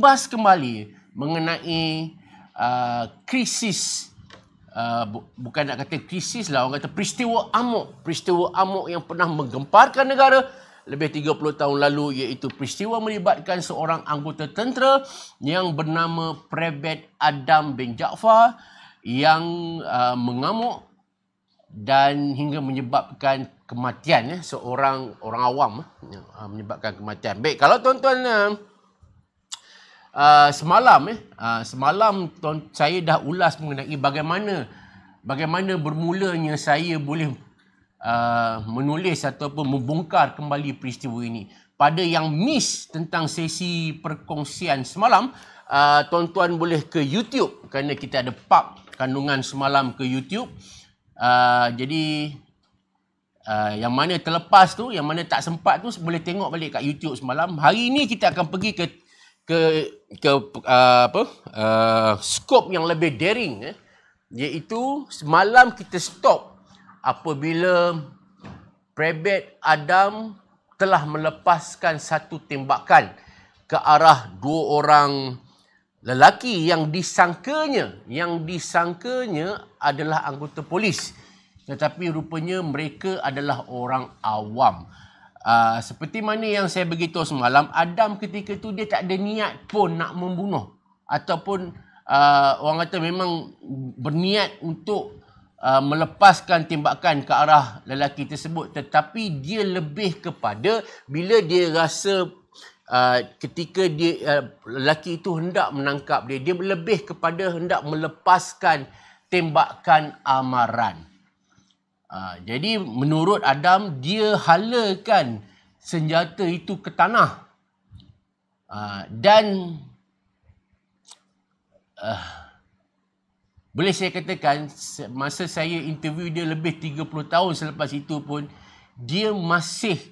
mengimbas kembali mengenai uh, krisis uh, bu- bukan nak kata krisis lah orang kata peristiwa amok, peristiwa amok yang pernah menggemparkan negara lebih 30 tahun lalu iaitu peristiwa melibatkan seorang anggota tentera yang bernama Prebet Adam bin Jaafar yang uh, mengamuk dan hingga menyebabkan kematian eh, seorang orang awam eh, uh, menyebabkan kematian. Baik, kalau tuan-tuan uh, uh, semalam eh uh, semalam tuan, saya dah ulas mengenai bagaimana bagaimana bermulanya saya boleh uh, menulis ataupun membongkar kembali peristiwa ini pada yang miss tentang sesi perkongsian semalam uh, tuan-tuan boleh ke YouTube kerana kita ada pub kandungan semalam ke YouTube uh, jadi Uh, yang mana terlepas tu, yang mana tak sempat tu boleh tengok balik kat YouTube semalam. Hari ini kita akan pergi ke ke ke uh, apa uh, ah, skop yang lebih daring eh iaitu semalam kita stop apabila Prebet Adam telah melepaskan satu tembakan ke arah dua orang lelaki yang disangkanya yang disangkanya adalah anggota polis tetapi rupanya mereka adalah orang awam Uh, seperti mana yang saya beritahu semalam, Adam ketika itu dia tak ada niat pun nak membunuh. Ataupun uh, orang kata memang berniat untuk uh, melepaskan tembakan ke arah lelaki tersebut. Tetapi dia lebih kepada bila dia rasa uh, ketika dia, uh, lelaki itu hendak menangkap dia. Dia lebih kepada hendak melepaskan tembakan amaran. Ha, jadi menurut Adam dia halakan senjata itu ke tanah. Ha, dan uh, boleh saya katakan masa saya interview dia lebih 30 tahun selepas itu pun dia masih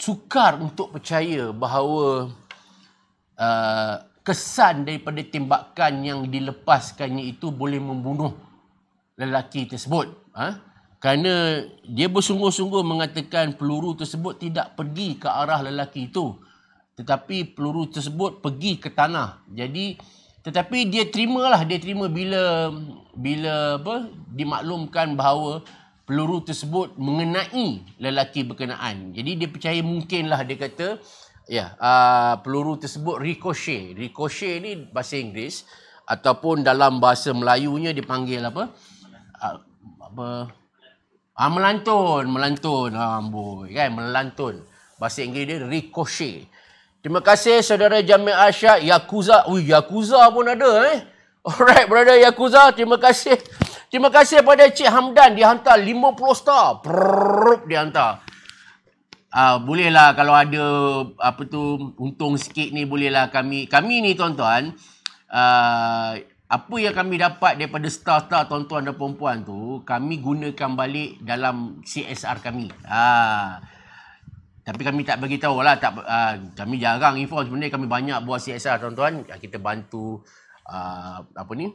sukar untuk percaya bahawa uh, kesan daripada tembakan yang dilepaskannya itu boleh membunuh lelaki tersebut. Ha? Kerana dia bersungguh-sungguh mengatakan peluru tersebut tidak pergi ke arah lelaki itu. Tetapi peluru tersebut pergi ke tanah. Jadi, tetapi dia terimalah. Dia terima bila bila apa, dimaklumkan bahawa peluru tersebut mengenai lelaki berkenaan. Jadi, dia percaya mungkinlah dia kata ya uh, peluru tersebut ricochet. Ricochet ni bahasa Inggeris. Ataupun dalam bahasa Melayunya dipanggil apa? Ah, apa ah melantun melantun ah, amboi ah, kan melantun bahasa Inggeris dia ricochet terima kasih saudara Jamil Asya Yakuza ui Yakuza pun ada eh alright brother Yakuza terima kasih terima kasih pada Cik Hamdan dia hantar 50 star prrrrup dia hantar Uh, bolehlah kalau ada apa tu untung sikit ni bolehlah kami kami ni tuan-tuan uh, apa yang kami dapat daripada star-star tuan-tuan dan perempuan tu kami gunakan balik dalam CSR kami. Ha. Tapi kami tak bagi tahu lah tak uh, kami jarang info sebenarnya kami banyak buat CSR tuan-tuan ya, kita bantu uh, apa ni?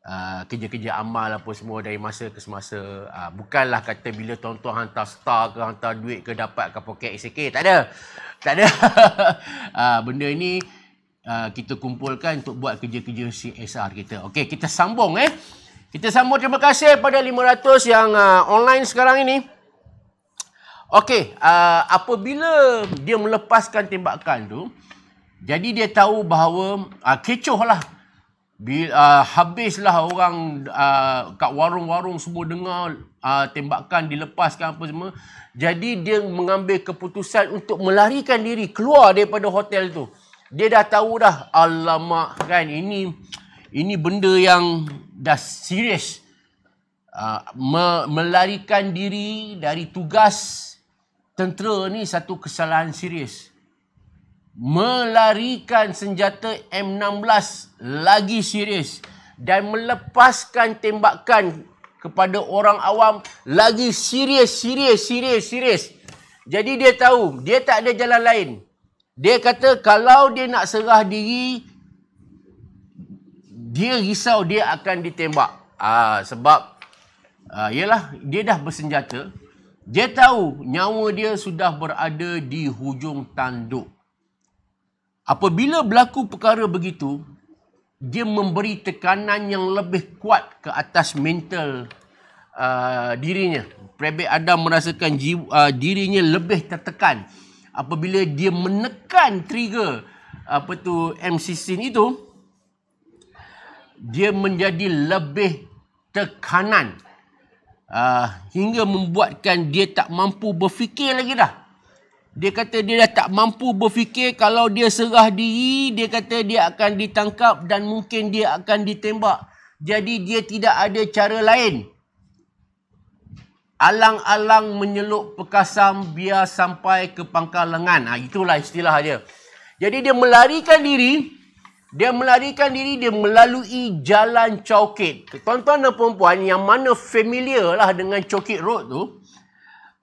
Uh, kerja-kerja amal apa semua dari masa ke semasa uh, bukanlah kata bila tuan-tuan hantar star ke hantar duit ke dapat ke poket SK tak ada tak ada uh, benda ni Uh, kita kumpulkan untuk buat kerja-kerja CSR kita. Okey, kita sambung eh. Kita sambung terima kasih pada 500 yang uh, online sekarang ini. Okey, uh, apabila dia melepaskan tembakan tu, jadi dia tahu bahawa uh, lah Bila, uh, habislah orang uh, kat warung-warung semua dengar uh, tembakan dilepaskan apa semua. Jadi dia mengambil keputusan untuk melarikan diri keluar daripada hotel tu dia dah tahu dah alamak kan ini ini benda yang dah serius uh, me- melarikan diri dari tugas tentera ni satu kesalahan serius melarikan senjata M16 lagi serius dan melepaskan tembakan kepada orang awam lagi serius serius serius serius jadi dia tahu dia tak ada jalan lain dia kata kalau dia nak serah diri, dia risau dia akan ditembak. Ah, sebab, ah, yelah, dia dah bersenjata. Dia tahu nyawa dia sudah berada di hujung tanduk. Apabila berlaku perkara begitu, dia memberi tekanan yang lebih kuat ke atas mental uh, dirinya. Prebek Adam merasakan jiwa, uh, dirinya lebih tertekan apabila dia menekan trigger apa tu MCC itu dia menjadi lebih tekanan uh, hingga membuatkan dia tak mampu berfikir lagi dah dia kata dia dah tak mampu berfikir kalau dia serah diri dia kata dia akan ditangkap dan mungkin dia akan ditembak jadi dia tidak ada cara lain Alang-alang menyeluk pekasam biar sampai ke pangkal lengan. Ha, itulah istilah dia. Jadi dia melarikan diri. Dia melarikan diri, dia melalui jalan cokit. Tuan-tuan dan perempuan yang mana familiar lah dengan cokit road tu.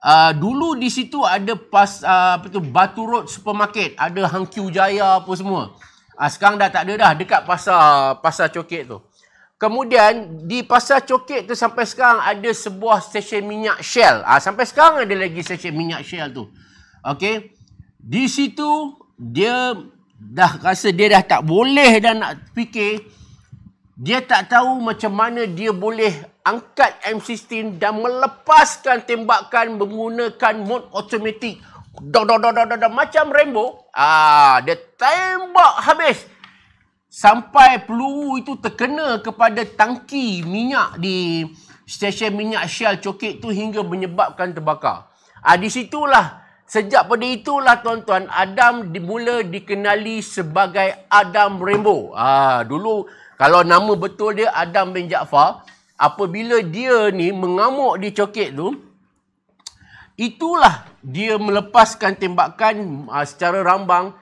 Uh, dulu di situ ada pas, uh, apa tu, batu road supermarket. Ada Hang Jaya apa semua. Uh, sekarang dah tak ada dah dekat pasar, pasar cokit tu. Uh, Kemudian di pasar cokek tu sampai sekarang ada sebuah stesen minyak Shell. Ah ha, sampai sekarang ada lagi stesen minyak Shell tu. Okey. Di situ dia dah rasa dia dah tak boleh dah nak fikir dia tak tahu macam mana dia boleh angkat M16 dan melepaskan tembakan menggunakan mode automatic. Dok dok dok dok macam Rambo. Ah ha, dia tembak habis sampai peluru itu terkena kepada tangki minyak di stesen minyak Shell Cokit tu hingga menyebabkan terbakar. Ha, di situlah sejak pada itulah tuan-tuan Adam dimula dikenali sebagai Adam Rainbow. Ah dulu kalau nama betul dia Adam bin Jaafar, apabila dia ni mengamuk di Cokit tu itulah dia melepaskan tembakan ah, secara rambang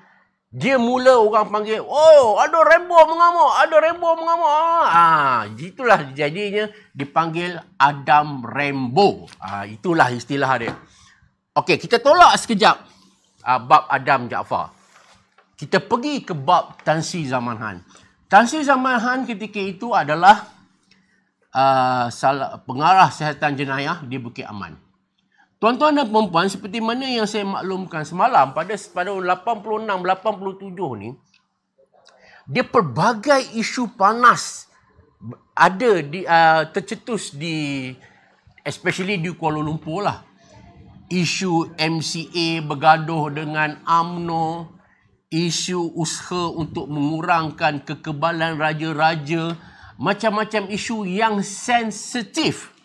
dia mula orang panggil, oh ada rembo mengamuk, ada rembo mengamuk. Ah, itulah jadinya dipanggil Adam Rembo. Ah, itulah istilah dia. Okey, kita tolak sekejap ah, bab Adam Jaafar. Kita pergi ke bab Tan Zaman Han. Tan Zaman Han ketika itu adalah uh, salah, pengarah sihatan jenayah di Bukit Aman. Tuan-tuan dan puan-puan, seperti mana yang saya maklumkan semalam pada pada 86-87 ni, dia pelbagai isu panas ada di, uh, tercetus di especially di Kuala Lumpur lah. Isu MCA bergaduh dengan AMNO, isu usaha untuk mengurangkan kekebalan raja-raja, macam-macam isu yang sensitif.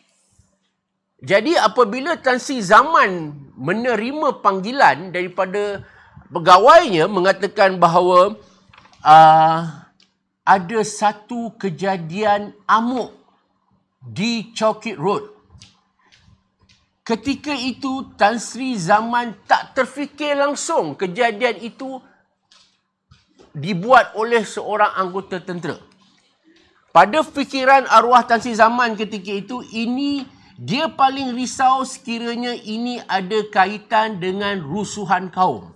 Jadi apabila Tan Sri Zaman menerima panggilan daripada pegawainya mengatakan bahawa uh, ada satu kejadian amuk di Chowkit Road. Ketika itu Tan Sri Zaman tak terfikir langsung kejadian itu dibuat oleh seorang anggota tentera. Pada fikiran arwah Tan Sri Zaman ketika itu ini dia paling risau sekiranya ini ada kaitan dengan rusuhan kaum.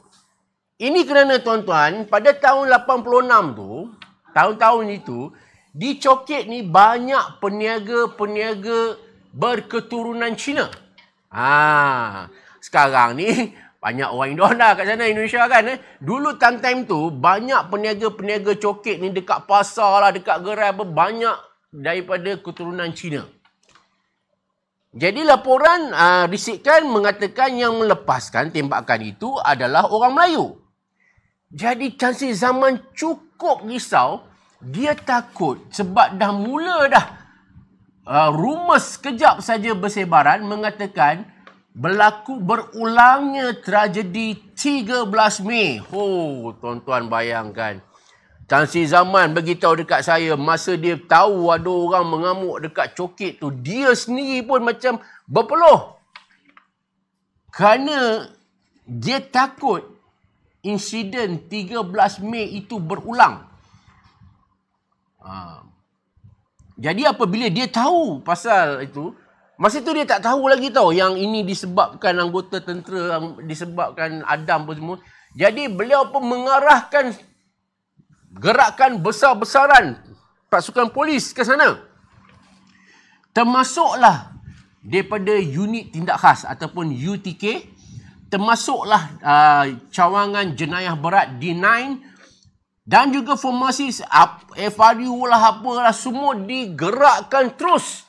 Ini kerana tuan-tuan, pada tahun 86 tu, tahun-tahun itu, di Coket ni banyak peniaga-peniaga berketurunan Cina. Ha, sekarang ni banyak orang Indonesia kat sana Indonesia kan eh. Dulu time time tu banyak peniaga-peniaga Coket ni dekat pasar lah, dekat gerai apa banyak daripada keturunan Cina. Jadi laporan uh, ah, risikan mengatakan yang melepaskan tembakan itu adalah orang Melayu. Jadi Tansi Zaman cukup risau. Dia takut sebab dah mula dah uh, rumah sekejap saja bersebaran mengatakan berlaku berulangnya tragedi 13 Mei. Oh, tuan-tuan bayangkan. Tansi Zaman beritahu dekat saya, masa dia tahu ada orang mengamuk dekat cokit tu, dia sendiri pun macam berpeluh. Kerana dia takut insiden 13 Mei itu berulang. Ha. Jadi apabila dia tahu pasal itu, masa itu dia tak tahu lagi tau yang ini disebabkan anggota tentera, disebabkan Adam pun semua. Jadi beliau pun mengarahkan gerakan besar-besaran pasukan polis ke sana. Termasuklah daripada unit tindak khas ataupun UTK termasuklah uh, cawangan jenayah berat D9 dan juga formasi FRU lah apalah semua digerakkan terus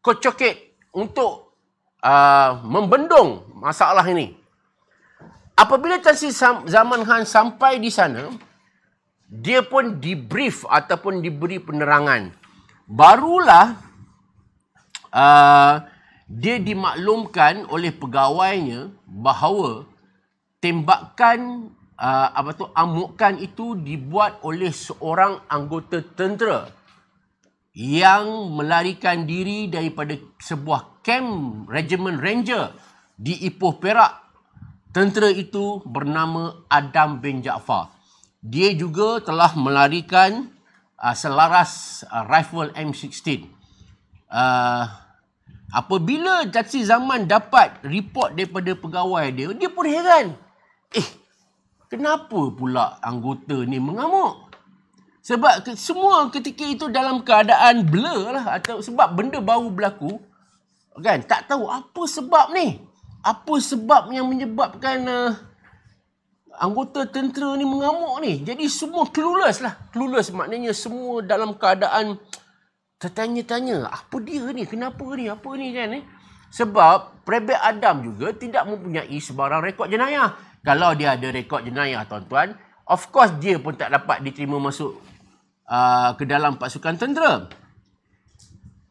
kocokit untuk uh, membendung masalah ini. Apabila Tansi Zaman Khan sampai di sana, dia pun dibrief ataupun diberi penerangan. Barulah uh, dia dimaklumkan oleh pegawainya bahawa tembakan uh, apa tu amukan itu dibuat oleh seorang anggota tentera yang melarikan diri daripada sebuah kem regiment ranger di Ipoh Perak. Tentera itu bernama Adam bin Jaafar dia juga telah melarikan uh, selaras uh, rifle M16. Uh, ah, apabila Jatsi Zaman dapat report daripada pegawai dia, dia pun heran. Eh, kenapa pula anggota ni mengamuk? Sebab ke, semua ketika itu dalam keadaan blur lah atau sebab benda baru berlaku kan tak tahu apa sebab ni apa sebab yang menyebabkan uh, anggota tentera ni mengamuk ni. Jadi semua clueless lah. Clueless maknanya semua dalam keadaan tertanya-tanya. Apa dia ni? Kenapa ni? Apa ni kan ni? Eh? Sebab Prebek Adam juga tidak mempunyai sebarang rekod jenayah. Kalau dia ada rekod jenayah tuan-tuan, of course dia pun tak dapat diterima masuk uh, ke dalam pasukan tentera.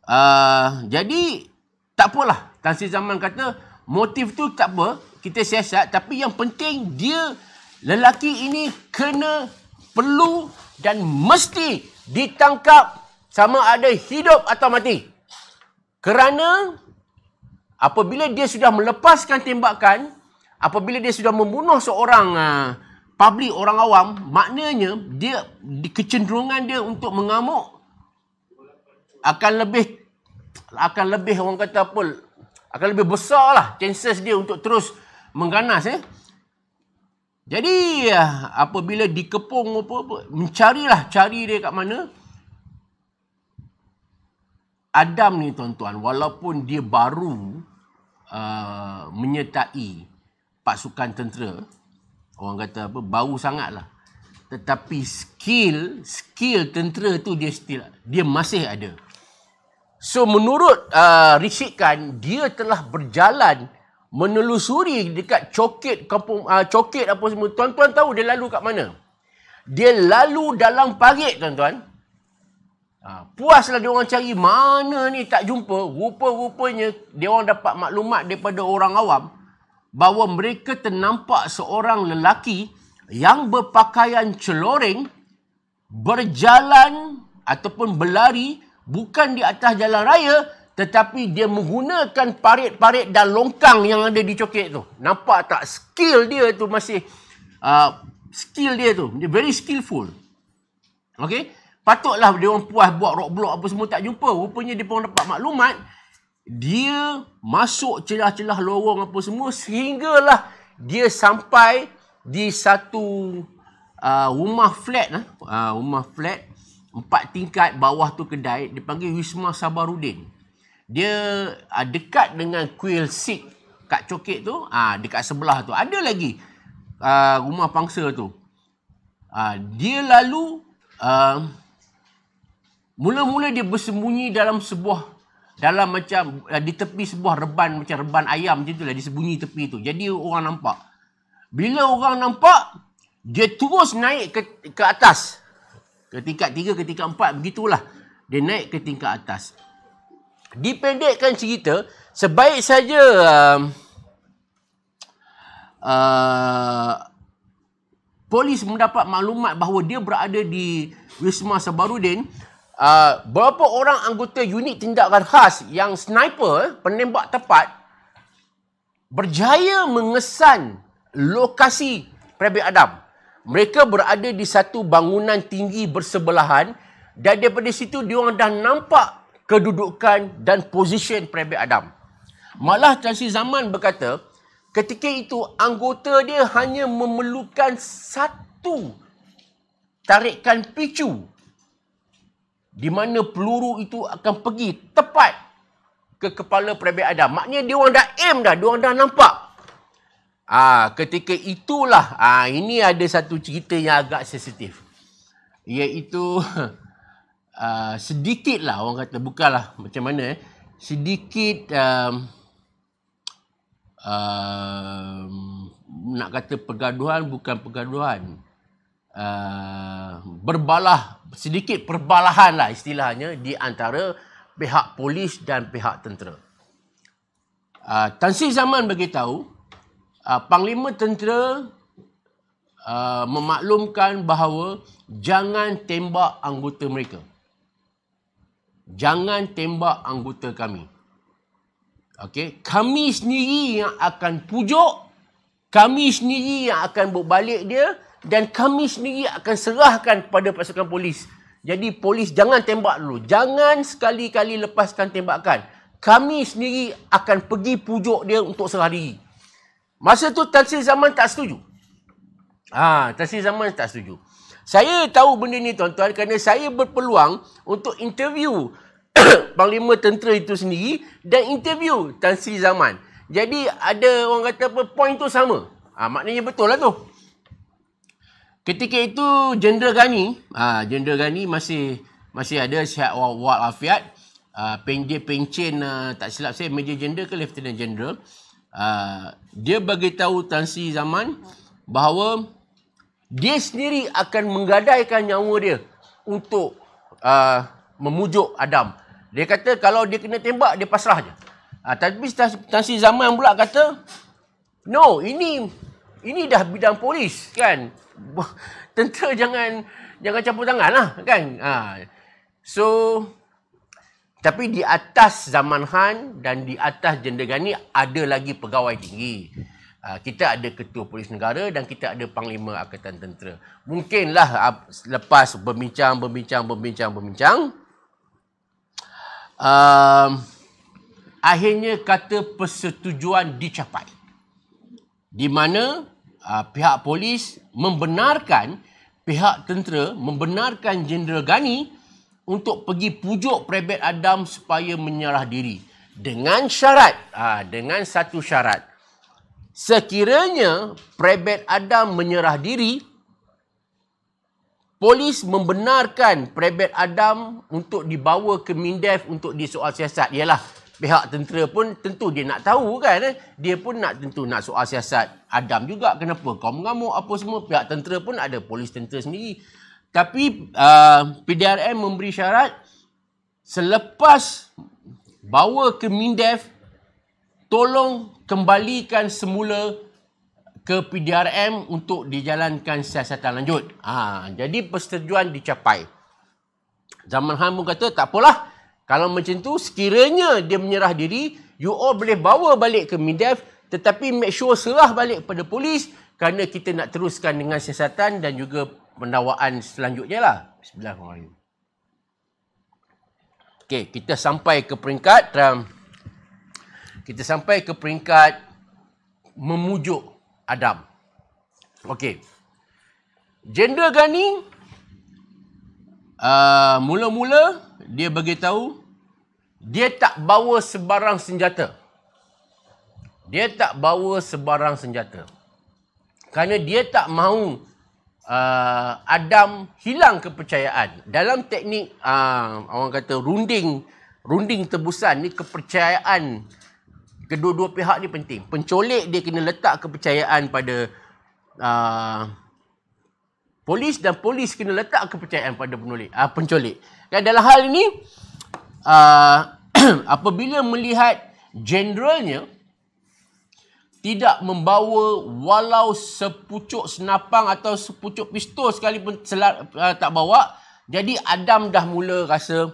Uh, jadi tak apalah. Tan Zaman kata motif tu tak apa. Kita siasat tapi yang penting dia lelaki ini kena perlu dan mesti ditangkap sama ada hidup atau mati. Kerana apabila dia sudah melepaskan tembakan, apabila dia sudah membunuh seorang uh, ah, publik orang awam, maknanya dia kecenderungan dia untuk mengamuk akan lebih akan lebih orang kata apa akan lebih besarlah chances dia untuk terus mengganas eh jadi ah, apabila dikepung apa, apa mencarilah cari dia kat mana. Adam ni tuan-tuan walaupun dia baru uh, menyertai pasukan tentera orang kata apa baru sangatlah tetapi skill skill tentera tu dia still dia masih ada. So menurut uh, ah, risikan dia telah berjalan menelusuri dekat coket kampung uh, ah, coket apa semua tuan-tuan tahu dia lalu kat mana dia lalu dalam parit tuan-tuan uh, puaslah dia orang cari mana ni tak jumpa rupa-rupanya dia orang dapat maklumat daripada orang awam bahawa mereka ternampak seorang lelaki yang berpakaian celoreng berjalan ataupun berlari bukan di atas jalan raya tetapi dia menggunakan parit-parit dan longkang yang ada di coket tu. Nampak tak skill dia tu masih uh, skill dia tu. Dia very skillful. Okay. Patutlah dia orang puas buat block apa semua tak jumpa. Rupanya dia pun dapat maklumat. Dia masuk celah-celah lorong apa semua sehinggalah dia sampai di satu uh, rumah flat. Uh, rumah flat empat tingkat bawah tu kedai dipanggil Wisma Sabarudin dia uh, dekat dengan kuil Sik kat Cokek tu ah uh, dekat sebelah tu ada lagi uh, rumah pangsa tu uh, dia lalu uh, mula-mula dia bersembunyi dalam sebuah dalam macam uh, di tepi sebuah reban macam reban ayam macam itulah dia sembunyi tepi tu jadi orang nampak bila orang nampak dia terus naik ke ke atas ke tingkat tiga, ke tingkat empat, begitulah dia naik ke tingkat atas dipendekkan cerita sebaik saja um, uh, polis mendapat maklumat bahawa dia berada di Wisma Sabarudin uh, berapa orang anggota unit tindakan khas yang sniper penembak tepat berjaya mengesan lokasi Prabik Adam mereka berada di satu bangunan tinggi bersebelahan dan daripada situ diorang dah nampak kedudukan dan position Prabi Adam. Malah Tansi Zaman berkata, ketika itu anggota dia hanya memerlukan satu tarikan picu di mana peluru itu akan pergi tepat ke kepala Prabi Adam. Maknanya dia orang dah aim dah, dia orang dah nampak. Ah, ketika itulah ah ini ada satu cerita yang agak sensitif. Iaitu Uh, sedikit lah orang kata bukalah macam mana eh sedikit um, um, nak kata pergaduhan bukan pergaduhan uh, berbalah sedikit perbalahan lah istilahnya di antara pihak polis dan pihak tentera. Uh, Tansi Zaman beritahu uh, Panglima Tentera uh, memaklumkan bahawa jangan tembak anggota mereka jangan tembak anggota kami. Okey, kami sendiri yang akan pujuk, kami sendiri yang akan berbalik dia dan kami sendiri akan serahkan kepada pasukan polis. Jadi polis jangan tembak dulu. Jangan sekali-kali lepaskan tembakan. Kami sendiri akan pergi pujuk dia untuk serah diri. Masa tu Tansil Zaman tak setuju. Ah, ha, Tansil Zaman tak setuju. Saya tahu benda ni tuan-tuan kerana saya berpeluang untuk interview panglima tentera itu sendiri dan interview Tan Sri Zaman. Jadi ada orang kata apa point tu sama. Ah ha, maknanya betul lah tu. Ketika itu Jenderal Gani, ha, ah, Jenderal Gani masih masih ada Syed Wawal Afiat Uh, ah, penjen pencen uh, ah, tak silap saya major general ke lieutenant general uh, dia bagi tahu Tan Sri Zaman bahawa dia sendiri akan menggadaikan nyawa dia untuk uh, memujuk Adam. Dia kata kalau dia kena tembak, dia pasrah je. Uh, tapi Tansi Zaman pula kata, no, ini ini dah bidang polis kan. Tentu jangan jangan campur tangan lah kan. Uh, so, tapi di atas Zaman Han dan di atas ni ada lagi pegawai tinggi. Ah, kita ada ketua polis negara dan kita ada panglima angkatan tentera. Mungkinlah ah, lepas berbincang, berbincang, berbincang, berbincang. Um, akhirnya kata persetujuan dicapai. Di mana uh, pihak polis membenarkan pihak tentera membenarkan Jenderal Gani untuk pergi pujuk Prebet Adam supaya menyerah diri dengan syarat dengan satu syarat Sekiranya Prebet Adam menyerah diri, polis membenarkan Prebet Adam untuk dibawa ke Mindef untuk disoal siasat. Yalah, pihak tentera pun tentu dia nak tahu kan. Eh? Dia pun nak tentu nak soal siasat Adam juga. Kenapa kau mengamuk apa semua? Pihak tentera pun ada polis tentera sendiri. Tapi uh, PDRM memberi syarat selepas bawa ke Mindef, tolong kembalikan semula ke PDRM untuk dijalankan siasatan lanjut. Ha, jadi persetujuan dicapai. Zaman Han pun kata tak apalah. Kalau macam tu sekiranya dia menyerah diri, you all boleh bawa balik ke MIDEF tetapi make sure serah balik pada polis kerana kita nak teruskan dengan siasatan dan juga pendawaan selanjutnya lah. Bismillahirrahmanirrahim. Okey, kita sampai ke peringkat um, kita sampai ke peringkat memujuk Adam. Okey. Gender Gani uh, mula-mula dia bagi tahu dia tak bawa sebarang senjata. Dia tak bawa sebarang senjata. Kerana dia tak mahu uh, Adam hilang kepercayaan. Dalam teknik uh, orang kata runding runding tebusan ni kepercayaan kedua-dua pihak ni penting. Pencolek dia kena letak kepercayaan pada uh, polis dan polis kena letak kepercayaan pada penulis, uh, pencolek. Dan dalam hal ini, uh, apabila melihat generalnya tidak membawa walau sepucuk senapang atau sepucuk pistol sekalipun selat, uh, tak bawa, jadi Adam dah mula rasa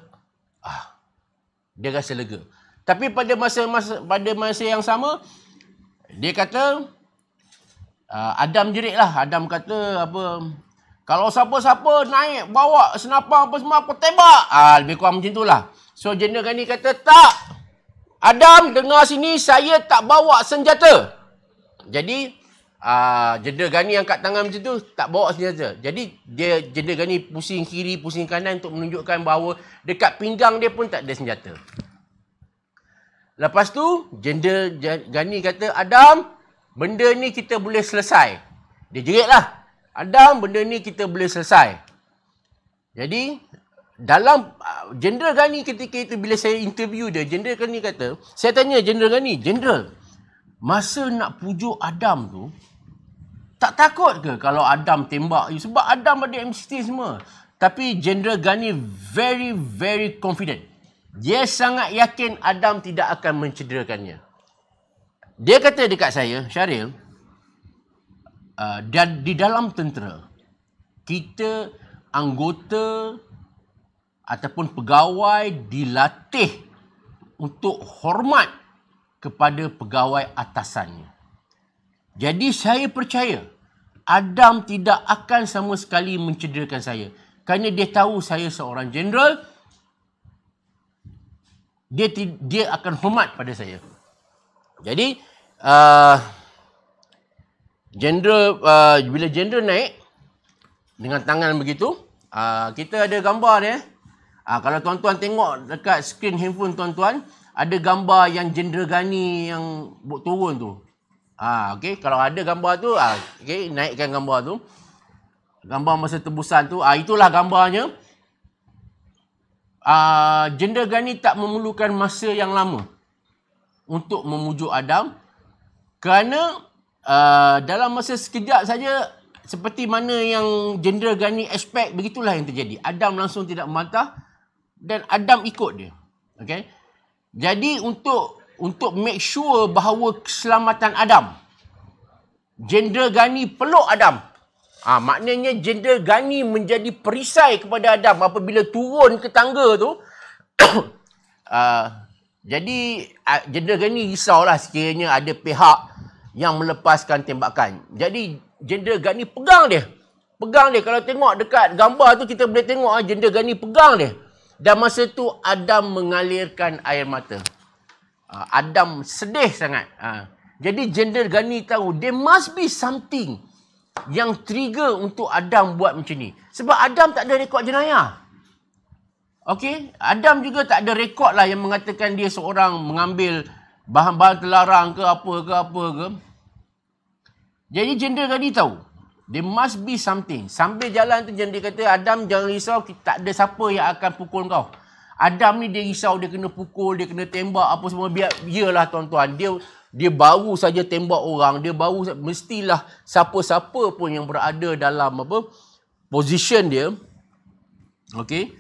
uh, dia rasa lega. Tapi pada masa, masa pada masa yang sama dia kata uh, Adam jerit lah. Adam kata apa kalau siapa-siapa naik bawa senapang apa semua aku tembak. Ah lebih kurang macam itulah. So jenderal ni kata tak. Adam dengar sini saya tak bawa senjata. Jadi Uh, ah, jenda gani angkat tangan macam tu tak bawa senjata jadi dia jenda gani pusing kiri pusing kanan untuk menunjukkan bahawa dekat pinggang dia pun tak ada senjata Lepas tu, gender Gani kata, Adam, benda ni kita boleh selesai. Dia jerit lah. Adam, benda ni kita boleh selesai. Jadi, dalam uh, jenderal Gani ketika itu bila saya interview dia, jenderal Gani kata, saya tanya jenderal Gani, jenderal, masa nak pujuk Adam tu, tak takut ke kalau Adam tembak? Sebab Adam ada MCT semua. Tapi jenderal Gani very, very confident. Dia sangat yakin Adam tidak akan mencederakannya. Dia kata dekat saya, Syaril, uh, di dalam tentera, kita anggota ataupun pegawai dilatih untuk hormat kepada pegawai atasannya. Jadi saya percaya Adam tidak akan sama sekali mencederakan saya. Kerana dia tahu saya seorang jeneral, dia dia akan hormat pada saya. Jadi uh, general uh, bila gender naik dengan tangan begitu, uh, kita ada gambar dia. Uh, kalau tuan-tuan tengok dekat skrin handphone tuan-tuan, ada gambar yang gender gani yang buat turun tu. Ah uh, okey, kalau ada gambar tu, ah uh, okey, naikkan gambar tu. Gambar masa tebusan tu, ah uh, itulah gambarnya uh, ah, gender gani tak memerlukan masa yang lama untuk memujuk Adam kerana uh, dalam masa sekejap saja seperti mana yang gender gani expect begitulah yang terjadi. Adam langsung tidak membantah dan Adam ikut dia. Okay? Jadi untuk untuk make sure bahawa keselamatan Adam gender gani peluk Adam Ha, maknanya jenderal Gani menjadi perisai kepada Adam apabila turun ke tangga tu. ha, jadi jenderal ah, Gani risaulah sekiranya ada pihak yang melepaskan tembakan. Jadi jenderal Gani pegang dia. Pegang dia. Kalau tengok dekat gambar tu kita boleh tengok jenderal Gani pegang dia. Dan masa tu Adam mengalirkan air mata. Ha, Adam sedih sangat. Ha. Jadi jenderal Gani tahu there must be something yang trigger untuk Adam buat macam ni? Sebab Adam tak ada rekod jenayah. Okey, Adam juga tak ada rekod lah yang mengatakan dia seorang mengambil bahan-bahan terlarang ke apa ke apa ke. Jadi gender tadi tahu. There must be something. Sambil jalan tu gender kata Adam jangan risau tak ada siapa yang akan pukul kau. Adam ni dia risau dia kena pukul, dia kena tembak apa semua biar iyalah tuan-tuan. Dia dia baru saja tembak orang dia baru mestilah siapa-siapa pun yang berada dalam apa position dia okey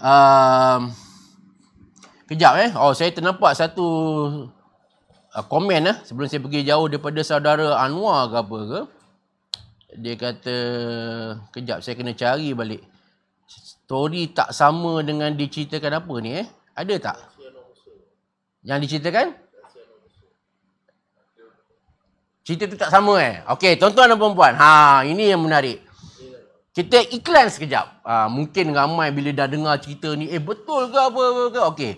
um, kejap eh oh saya ternampak satu uh, komen eh sebelum saya pergi jauh daripada saudara Anwar ke apa ke dia kata kejap saya kena cari balik story tak sama dengan diceritakan apa ni eh ada tak yang diceritakan Cerita tu tak sama eh. Okey, tuan-tuan dan puan-puan. Ha, ini yang menarik. Kita iklan sekejap. Ha, mungkin ramai bila dah dengar cerita ni, eh betul ke apa apa ke? Okey.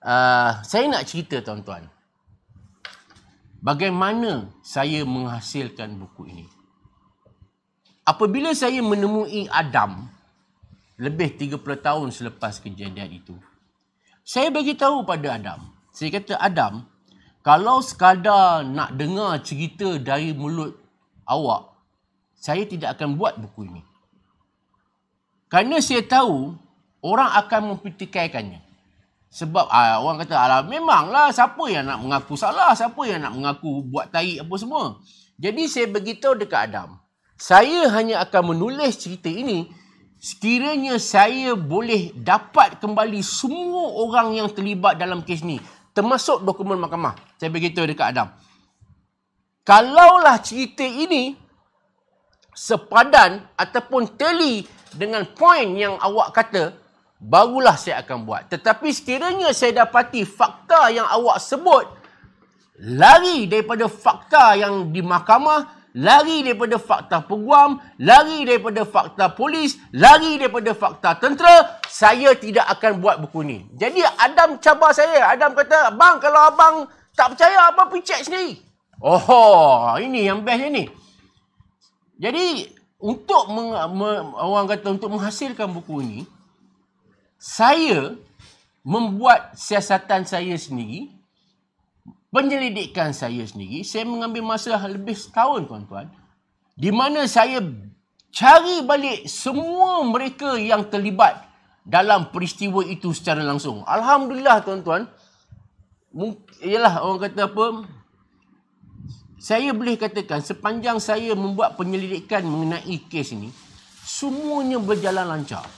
Uh, saya nak cerita tuan-tuan. Bagaimana saya menghasilkan buku ini? Apabila saya menemui Adam lebih 30 tahun selepas kejadian itu. Saya bagi tahu pada Adam. Saya kata Adam, kalau sekadar nak dengar cerita dari mulut awak, saya tidak akan buat buku ini. Kerana saya tahu orang akan mempertikaikannya. Sebab ah, orang kata, Alah, memanglah siapa yang nak mengaku salah, siapa yang nak mengaku buat taik apa semua. Jadi saya beritahu dekat Adam, saya hanya akan menulis cerita ini sekiranya saya boleh dapat kembali semua orang yang terlibat dalam kes ni termasuk dokumen mahkamah. Saya beritahu dekat Adam. Kalaulah cerita ini sepadan ataupun teli dengan poin yang awak kata, barulah saya akan buat. Tetapi sekiranya saya dapati fakta yang awak sebut lari daripada fakta yang di mahkamah, lari daripada fakta peguam, lari daripada fakta polis, lari daripada fakta tentera, saya tidak akan buat buku ni. Jadi Adam cabar saya. Adam kata, "Abang, kalau abang tak percaya, abang pergi check sendiri." Oh, ini yang best ni. Jadi untuk meng, me, orang kata untuk menghasilkan buku ini, saya membuat siasatan saya sendiri penyelidikan saya sendiri, saya mengambil masa lebih setahun tuan-tuan, di mana saya cari balik semua mereka yang terlibat dalam peristiwa itu secara langsung. Alhamdulillah tuan-tuan, ialah orang kata apa, saya boleh katakan sepanjang saya membuat penyelidikan mengenai kes ini, semuanya berjalan lancar.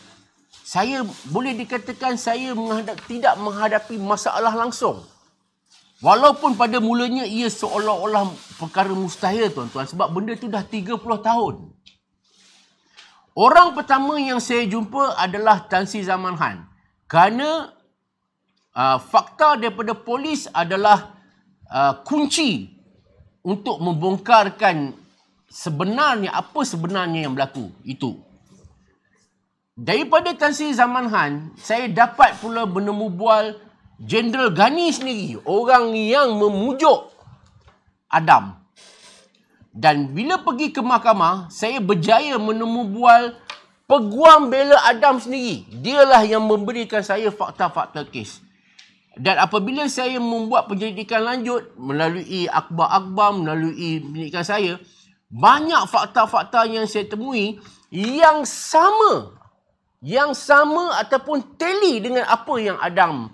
Saya boleh dikatakan saya menghadap, tidak menghadapi masalah langsung. Walaupun pada mulanya ia seolah-olah perkara mustahil tuan-tuan sebab benda tu dah 30 tahun. Orang pertama yang saya jumpa adalah Tan Sri Zaman Han. Kerana uh, fakta daripada polis adalah uh, kunci untuk membongkarkan sebenarnya apa sebenarnya yang berlaku itu. Daripada Tan Sri Zaman Han saya dapat pula menemu bual Jenderal Ghani sendiri orang yang memujuk Adam. Dan bila pergi ke mahkamah, saya berjaya menemu bual peguam bela Adam sendiri. Dialah yang memberikan saya fakta-fakta kes. Dan apabila saya membuat penyelidikan lanjut melalui Akbar Akbar, melalui penyelidikan saya, banyak fakta-fakta yang saya temui yang sama yang sama ataupun teli dengan apa yang Adam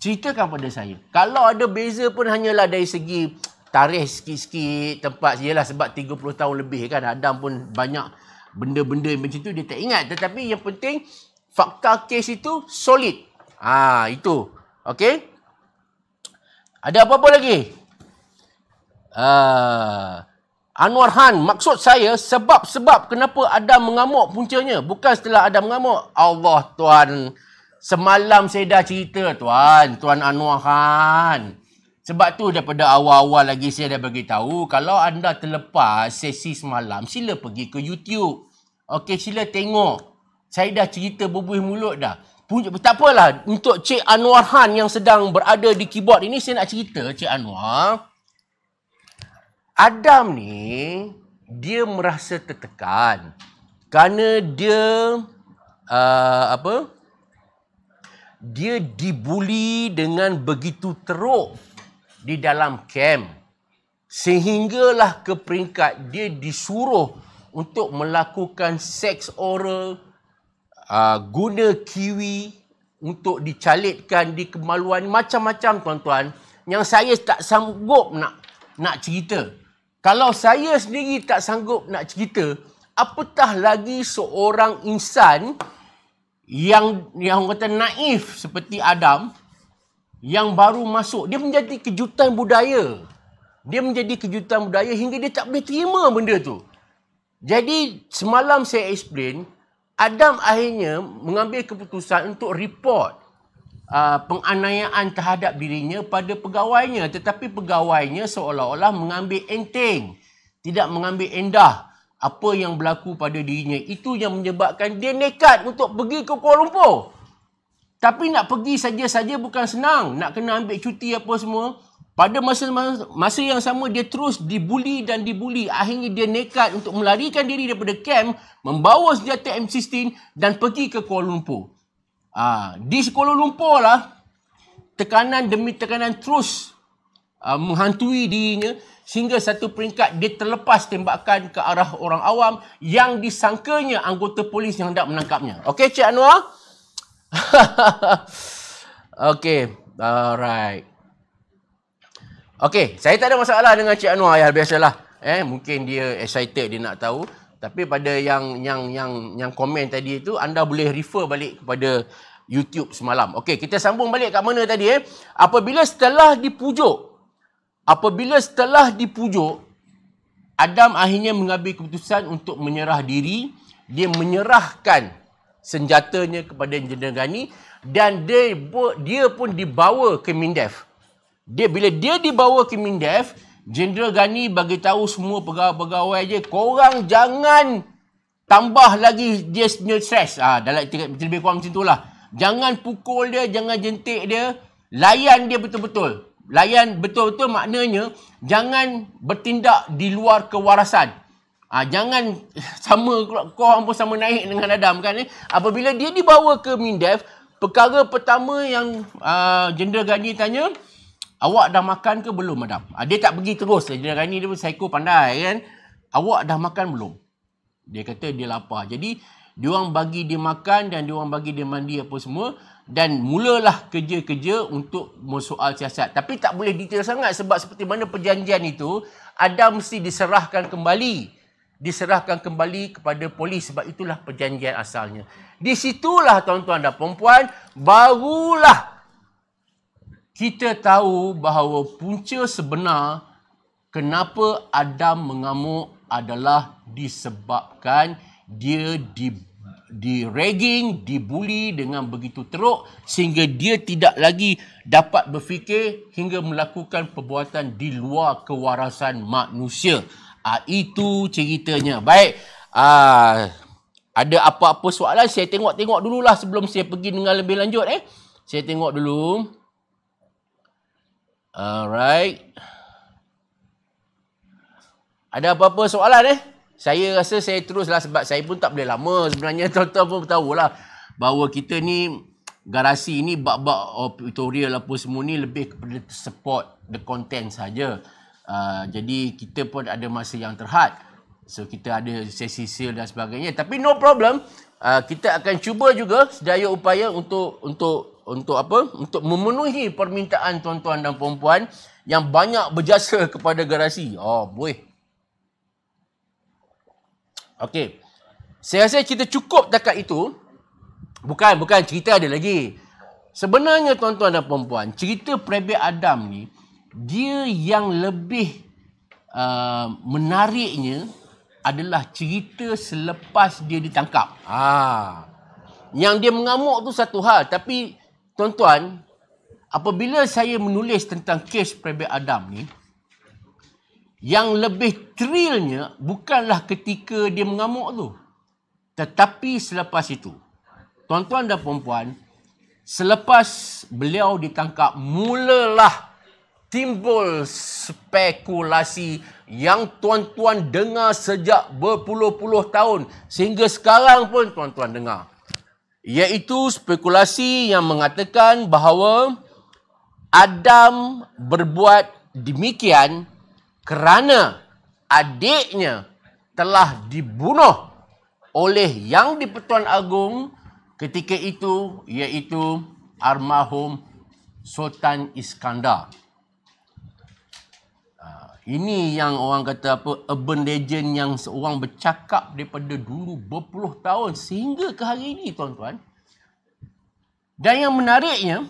ceritakan pada saya. Kalau ada beza pun hanyalah dari segi tarikh sikit-sikit, tempat sajalah sebab 30 tahun lebih kan Adam pun banyak benda-benda macam tu dia tak ingat. Tetapi yang penting fakta kes itu solid. Ha, itu. Okey. Ada apa-apa lagi? Uh, Anwar Han, maksud saya sebab-sebab kenapa Adam mengamuk puncanya. Bukan setelah Adam mengamuk. Allah Tuhan Semalam saya dah cerita tuan, tuan Anwar Khan. Sebab tu daripada awal-awal lagi saya dah bagi tahu kalau anda terlepas sesi semalam, sila pergi ke YouTube. Okey, sila tengok. Saya dah cerita berbuih mulut dah. Tak apalah, untuk Cik Anwar Khan yang sedang berada di keyboard ini, saya nak cerita Cik Anwar. Adam ni, dia merasa tertekan. Kerana dia, uh, apa, apa, dia dibuli dengan begitu teruk di dalam kamp. Sehinggalah ke peringkat dia disuruh untuk melakukan seks oral, uh, guna kiwi untuk dicalitkan di kemaluan. Macam-macam tuan-tuan yang saya tak sanggup nak nak cerita. Kalau saya sendiri tak sanggup nak cerita, apatah lagi seorang insan yang yang orang kata naif seperti Adam yang baru masuk dia menjadi kejutan budaya dia menjadi kejutan budaya hingga dia tak boleh terima benda tu jadi semalam saya explain Adam akhirnya mengambil keputusan untuk report uh, penganiayaan terhadap dirinya pada pegawainya tetapi pegawainya seolah-olah mengambil enteng tidak mengambil endah apa yang berlaku pada dirinya itu yang menyebabkan dia nekat untuk pergi ke Kuala Lumpur. Tapi nak pergi saja-saja bukan senang, nak kena ambil cuti apa semua. Pada masa masa yang sama dia terus dibuli dan dibuli. Akhirnya dia nekat untuk melarikan diri daripada kem, membawa senjata M16 dan pergi ke Kuala Lumpur. Ah, di Kuala Lumpur lah tekanan demi tekanan terus uh, menghantui dirinya sehingga satu peringkat dia terlepas tembakan ke arah orang awam yang disangkanya anggota polis yang hendak menangkapnya. Okey Cik Anwar? Okey. Alright. Okey, saya tak ada masalah dengan Cik Anwar ya biasalah. Eh, mungkin dia excited dia nak tahu. Tapi pada yang yang yang yang komen tadi itu anda boleh refer balik kepada YouTube semalam. Okey, kita sambung balik kat mana tadi eh? Apabila setelah dipujuk Apabila setelah dipujuk, Adam akhirnya mengambil keputusan untuk menyerah diri. Dia menyerahkan senjatanya kepada Gani dan dia, dia pun dibawa ke Mindef. Dia bila dia dibawa ke Mindef, Jenderal Gani bagi tahu semua pegawai-pegawai dia, korang jangan tambah lagi dia punya stres. Ah ha, dalam tingkat lebih kurang macam itulah. Jangan pukul dia, jangan jentik dia, layan dia betul-betul layan betul-betul maknanya jangan bertindak di luar kewarasan. Ha, jangan sama kau pun sama naik dengan Adam kan Eh? Apabila dia dibawa ke Mindef, perkara pertama yang uh, ah, jender tanya, awak dah makan ke belum Adam? Ha, dia tak pergi terus. Jenderal gani dia pun psycho pandai kan. Awak dah makan belum? Dia kata dia lapar. Jadi, dia orang bagi dia makan dan dia orang bagi dia mandi apa semua dan mulalah kerja-kerja untuk mensoal siasat. Tapi tak boleh detail sangat sebab seperti mana perjanjian itu, Adam mesti diserahkan kembali. Diserahkan kembali kepada polis sebab itulah perjanjian asalnya. Di situlah tuan-tuan dan perempuan, barulah kita tahu bahawa punca sebenar kenapa Adam mengamuk adalah disebabkan dia di di diragging, dibuli dengan begitu teruk sehingga dia tidak lagi dapat berfikir hingga melakukan perbuatan di luar kewarasan manusia. ha, itu ceritanya. Baik. ha, ada apa-apa soalan saya tengok-tengok dululah sebelum saya pergi dengan lebih lanjut eh. Saya tengok dulu. Alright. Ada apa-apa soalan eh? saya rasa saya teruslah sebab saya pun tak boleh lama sebenarnya tuan-tuan pun tahulah bahawa kita ni garasi ni bab-bab tutorial apa semua ni lebih kepada support the content saja. Uh, jadi kita pun ada masa yang terhad. So kita ada sesi sale dan sebagainya tapi no problem uh, kita akan cuba juga sedaya upaya untuk untuk untuk apa? Untuk memenuhi permintaan tuan-tuan dan puan-puan yang banyak berjasa kepada garasi. Oh boleh. Okey. Saya rasa cerita cukup dekat itu. Bukan, bukan. Cerita ada lagi. Sebenarnya tuan-tuan dan perempuan, cerita Prebek Adam ni, dia yang lebih uh, menariknya adalah cerita selepas dia ditangkap. Ha. Yang dia mengamuk tu satu hal. Tapi tuan-tuan, apabila saya menulis tentang kes Prebek Adam ni, yang lebih trilnya bukanlah ketika dia mengamuk tu. Tetapi selepas itu. Tuan-tuan dan puan-puan, selepas beliau ditangkap, mulalah timbul spekulasi yang tuan-tuan dengar sejak berpuluh-puluh tahun sehingga sekarang pun tuan-tuan dengar iaitu spekulasi yang mengatakan bahawa Adam berbuat demikian kerana adiknya telah dibunuh oleh yang di-Pertuan Agung ketika itu iaitu almarhum Sultan Iskandar. Ha, ini yang orang kata apa urban legend yang seorang bercakap daripada dulu berpuluh tahun sehingga ke hari ini tuan-tuan. Dan yang menariknya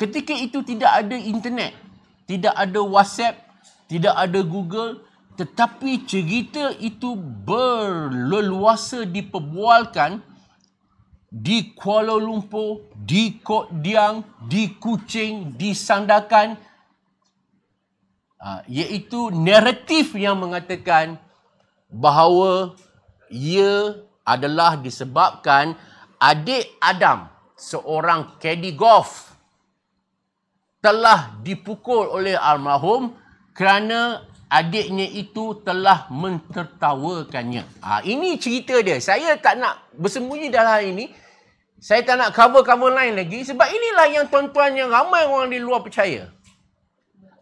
ketika itu tidak ada internet tidak ada WhatsApp, tidak ada Google, tetapi cerita itu berleluasa diperbualkan di Kuala Lumpur, di Kok Diang, di Kuching, di Sandakan. Ah, iaitu naratif yang mengatakan bahawa ia adalah disebabkan adik Adam, seorang caddy golf telah dipukul oleh almarhum kerana adiknya itu telah mentertawakannya. Ha, ini cerita dia. Saya tak nak bersembunyi dalam hal ini. Saya tak nak cover-cover lain lagi. Sebab inilah yang tuan-tuan yang ramai orang di luar percaya.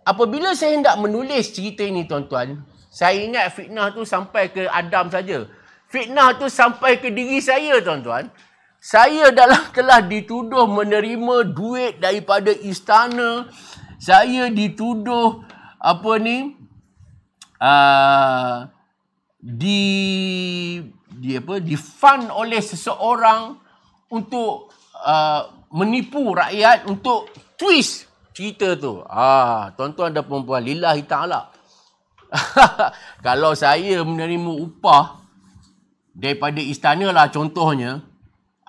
Apabila saya hendak menulis cerita ini tuan-tuan, saya ingat fitnah tu sampai ke Adam saja. Fitnah tu sampai ke diri saya tuan-tuan saya dalam telah dituduh menerima duit daripada istana. Saya dituduh apa ni? Uh, di di apa? Difund oleh seseorang untuk uh, menipu rakyat untuk twist cerita tu. Ah, tuan-tuan dan puan-puan, lillahi taala. Kalau saya menerima upah daripada istana lah contohnya,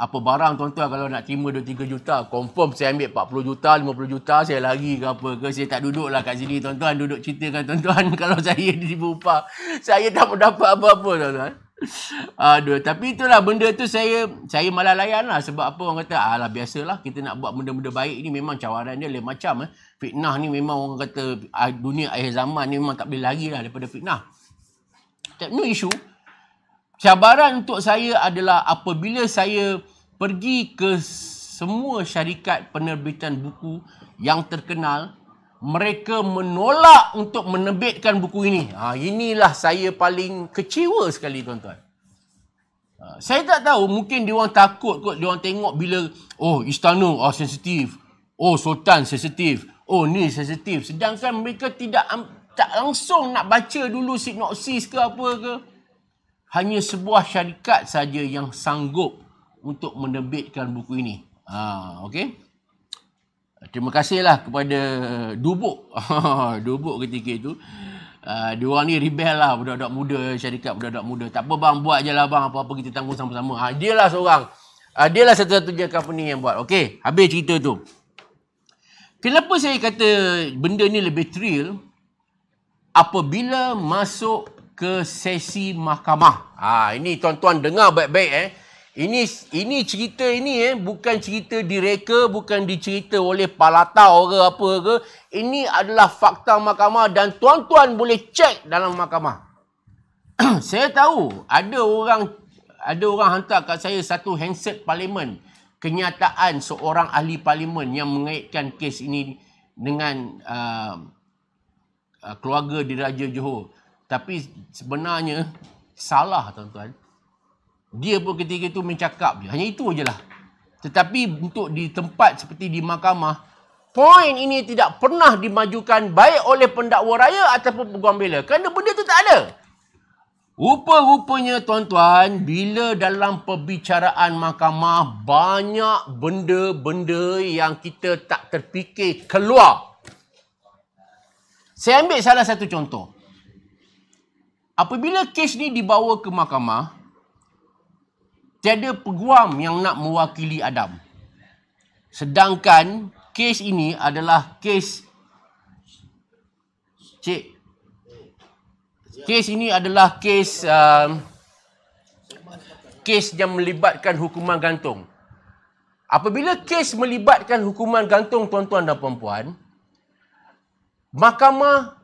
apa barang tuan-tuan kalau nak terima 2 3 juta confirm saya ambil 40 juta 50 juta saya lari ke apa ke saya tak duduk lah kat sini tuan-tuan duduk ceritakan tuan-tuan kalau saya diberi upah saya tak dapat apa-apa tuan-tuan Aduh, tapi itulah benda tu saya saya malah layan lah sebab apa orang kata alah biasalah kita nak buat benda-benda baik ni memang cawaran dia lain macam eh. fitnah ni memang orang kata dunia akhir zaman ni memang tak boleh lari lah daripada fitnah no issue cabaran untuk saya adalah apabila saya pergi ke semua syarikat penerbitan buku yang terkenal mereka menolak untuk menerbitkan buku ini. Ha, inilah saya paling kecewa sekali tuan-tuan. Ha, saya tak tahu mungkin dia orang takut kot dia orang tengok bila oh istana oh sensitif. Oh sultan sensitif. Oh ni sensitif. Sedangkan mereka tidak tak langsung nak baca dulu sinopsis ke apa ke hanya sebuah syarikat saja yang sanggup untuk menerbitkan buku ini. Ha, okay. Terima kasihlah kepada Dubuk. Dubuk ketika itu. Uh, dia orang ni rebel lah budak-budak muda, syarikat budak-budak muda. Tak apa bang, buat je lah bang. Apa-apa kita tanggung sama-sama. Ha, dia lah seorang. Uh, dia lah satu-satu je company yang buat. Okay. habis cerita tu. Kenapa saya kata benda ni lebih thrill? Apabila masuk ke sesi mahkamah. Ha, ini tuan-tuan dengar baik-baik eh. Ini ini cerita ini eh bukan cerita direka bukan dicerita oleh palata ke apa ke ini adalah fakta mahkamah dan tuan-tuan boleh cek dalam mahkamah. saya tahu ada orang ada orang hantar kat saya satu handset parlimen kenyataan seorang ahli parlimen yang mengaitkan kes ini dengan uh, uh, keluarga diraja Johor. Tapi sebenarnya salah tuan-tuan. Dia pun ketika itu mencakap je. Hanya itu je lah. Tetapi untuk di tempat seperti di mahkamah, poin ini tidak pernah dimajukan baik oleh pendakwa raya ataupun peguam bela. Kerana benda itu tak ada. Rupa-rupanya tuan-tuan, bila dalam perbicaraan mahkamah, banyak benda-benda yang kita tak terfikir keluar. Saya ambil salah satu contoh apabila kes ni dibawa ke mahkamah, tiada peguam yang nak mewakili Adam. Sedangkan kes ini adalah kes Cik. Kes ini adalah kes uh, kes yang melibatkan hukuman gantung. Apabila kes melibatkan hukuman gantung tuan-tuan dan puan-puan, mahkamah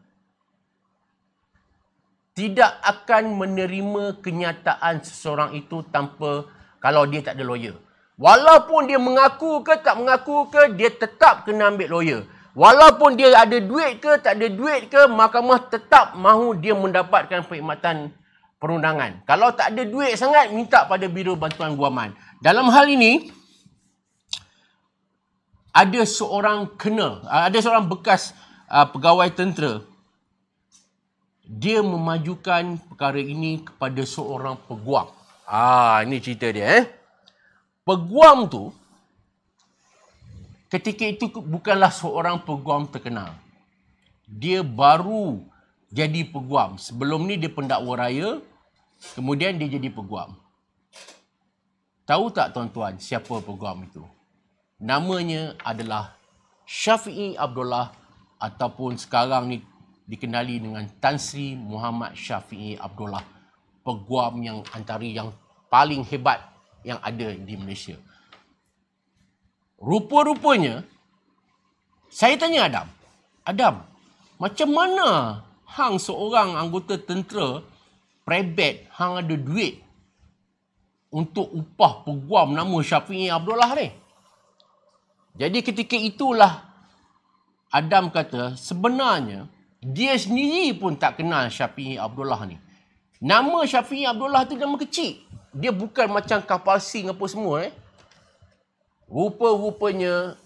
tidak akan menerima kenyataan seseorang itu tanpa kalau dia tak ada lawyer. Walaupun dia mengaku ke tak mengaku ke, dia tetap kena ambil lawyer. Walaupun dia ada duit ke tak ada duit ke, mahkamah tetap mahu dia mendapatkan perkhidmatan perundangan. Kalau tak ada duit sangat, minta pada Biro Bantuan Guaman. Dalam hal ini, ada seorang kena, ada seorang bekas uh, pegawai tentera dia memajukan perkara ini kepada seorang peguam. Ah, ini cerita dia eh. Peguam tu ketika itu bukanlah seorang peguam terkenal. Dia baru jadi peguam. Sebelum ni dia pendakwa raya, kemudian dia jadi peguam. Tahu tak tuan-tuan siapa peguam itu? Namanya adalah Syafi'i Abdullah ataupun sekarang ni dikenali dengan Tan Sri Muhammad Syafi'i Abdullah peguam yang antara yang paling hebat yang ada di Malaysia. Rupa-rupanya, saya tanya Adam. Adam, macam mana hang seorang anggota tentera prebet hang ada duit untuk upah peguam nama Syafi'i Abdullah ni? Jadi ketika itulah Adam kata sebenarnya dia sendiri pun tak kenal Syafi'i Abdullah ni. Nama Syafi'i Abdullah tu nama kecil. Dia bukan macam kapal sing apa semua eh. Rupa-rupanya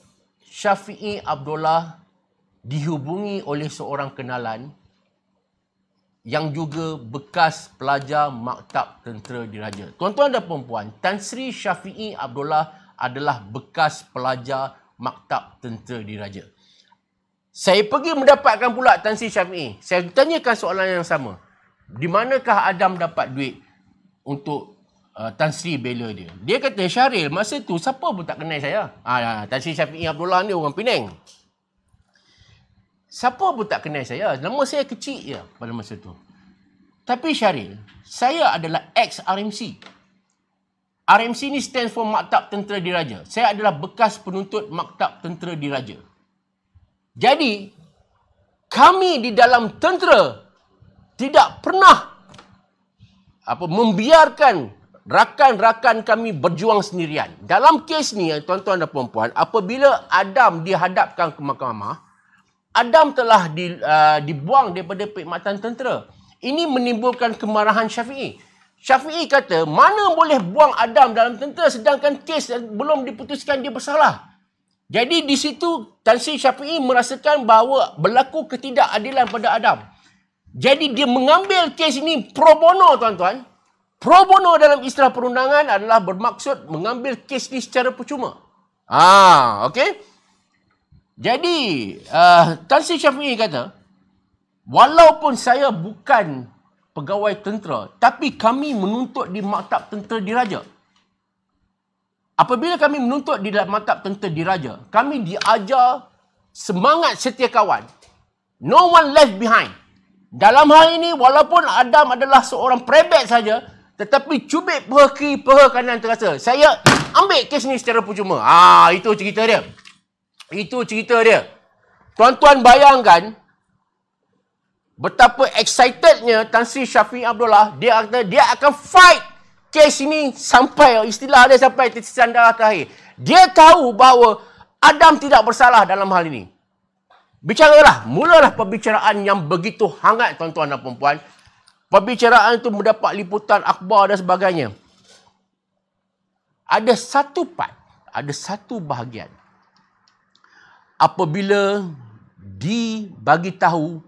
Syafi'i Abdullah dihubungi oleh seorang kenalan yang juga bekas pelajar maktab tentera diraja. Tuan-tuan dan perempuan, Tan Sri Syafi'i Abdullah adalah bekas pelajar maktab tentera diraja. Saya pergi mendapatkan pula tansi Sri Syafi'i. Saya tanyakan soalan yang sama. Di manakah Adam dapat duit untuk uh, Tan bela dia? Dia kata, Syaril, masa tu siapa pun tak kenal saya. Ah, ya, Tan Sri Syafi'i Abdullah ni orang Penang. Siapa pun tak kenal saya. Nama saya kecil je pada masa tu. Tapi Syaril, saya adalah ex-RMC. RMC ni stands for Maktab Tentera Diraja. Saya adalah bekas penuntut Maktab Tentera Diraja. Jadi, kami di dalam tentera tidak pernah apa membiarkan rakan-rakan kami berjuang sendirian. Dalam kes ni, eh, tuan-tuan dan puan-puan, apabila Adam dihadapkan ke mahkamah, Adam telah di, uh, dibuang daripada perkhidmatan tentera. Ini menimbulkan kemarahan Syafi'i. Syafi'i kata, mana boleh buang Adam dalam tentera sedangkan kes belum diputuskan dia bersalah. Jadi di situ Tansi Syafi'i merasakan bahawa berlaku ketidakadilan pada Adam. Jadi dia mengambil kes ini pro bono tuan-tuan. Pro bono dalam istilah perundangan adalah bermaksud mengambil kes ini secara percuma. Ah, okey. Jadi uh, eh, Tansi Syafi'i kata, walaupun saya bukan pegawai tentera, tapi kami menuntut di maktab tentera diraja. Apabila kami menuntut di dalam matap tentera diraja, kami diajar semangat setia kawan. No one left behind. Dalam hal ini, walaupun Adam adalah seorang prebet saja, tetapi cubit peha kiri, peha kanan terasa. Saya ambil kes ni secara percuma. Ah, itu cerita dia. Itu cerita dia. Tuan-tuan bayangkan betapa excitednya Tan Sri Syafiq Abdullah. Dia kata dia akan fight kes ini sampai istilah dia sampai titisan darah terakhir. Dia tahu bahawa Adam tidak bersalah dalam hal ini. Bicaralah, mulalah perbicaraan yang begitu hangat tuan-tuan dan puan Perbicaraan itu mendapat liputan akhbar dan sebagainya. Ada satu part, ada satu bahagian. Apabila dibagi tahu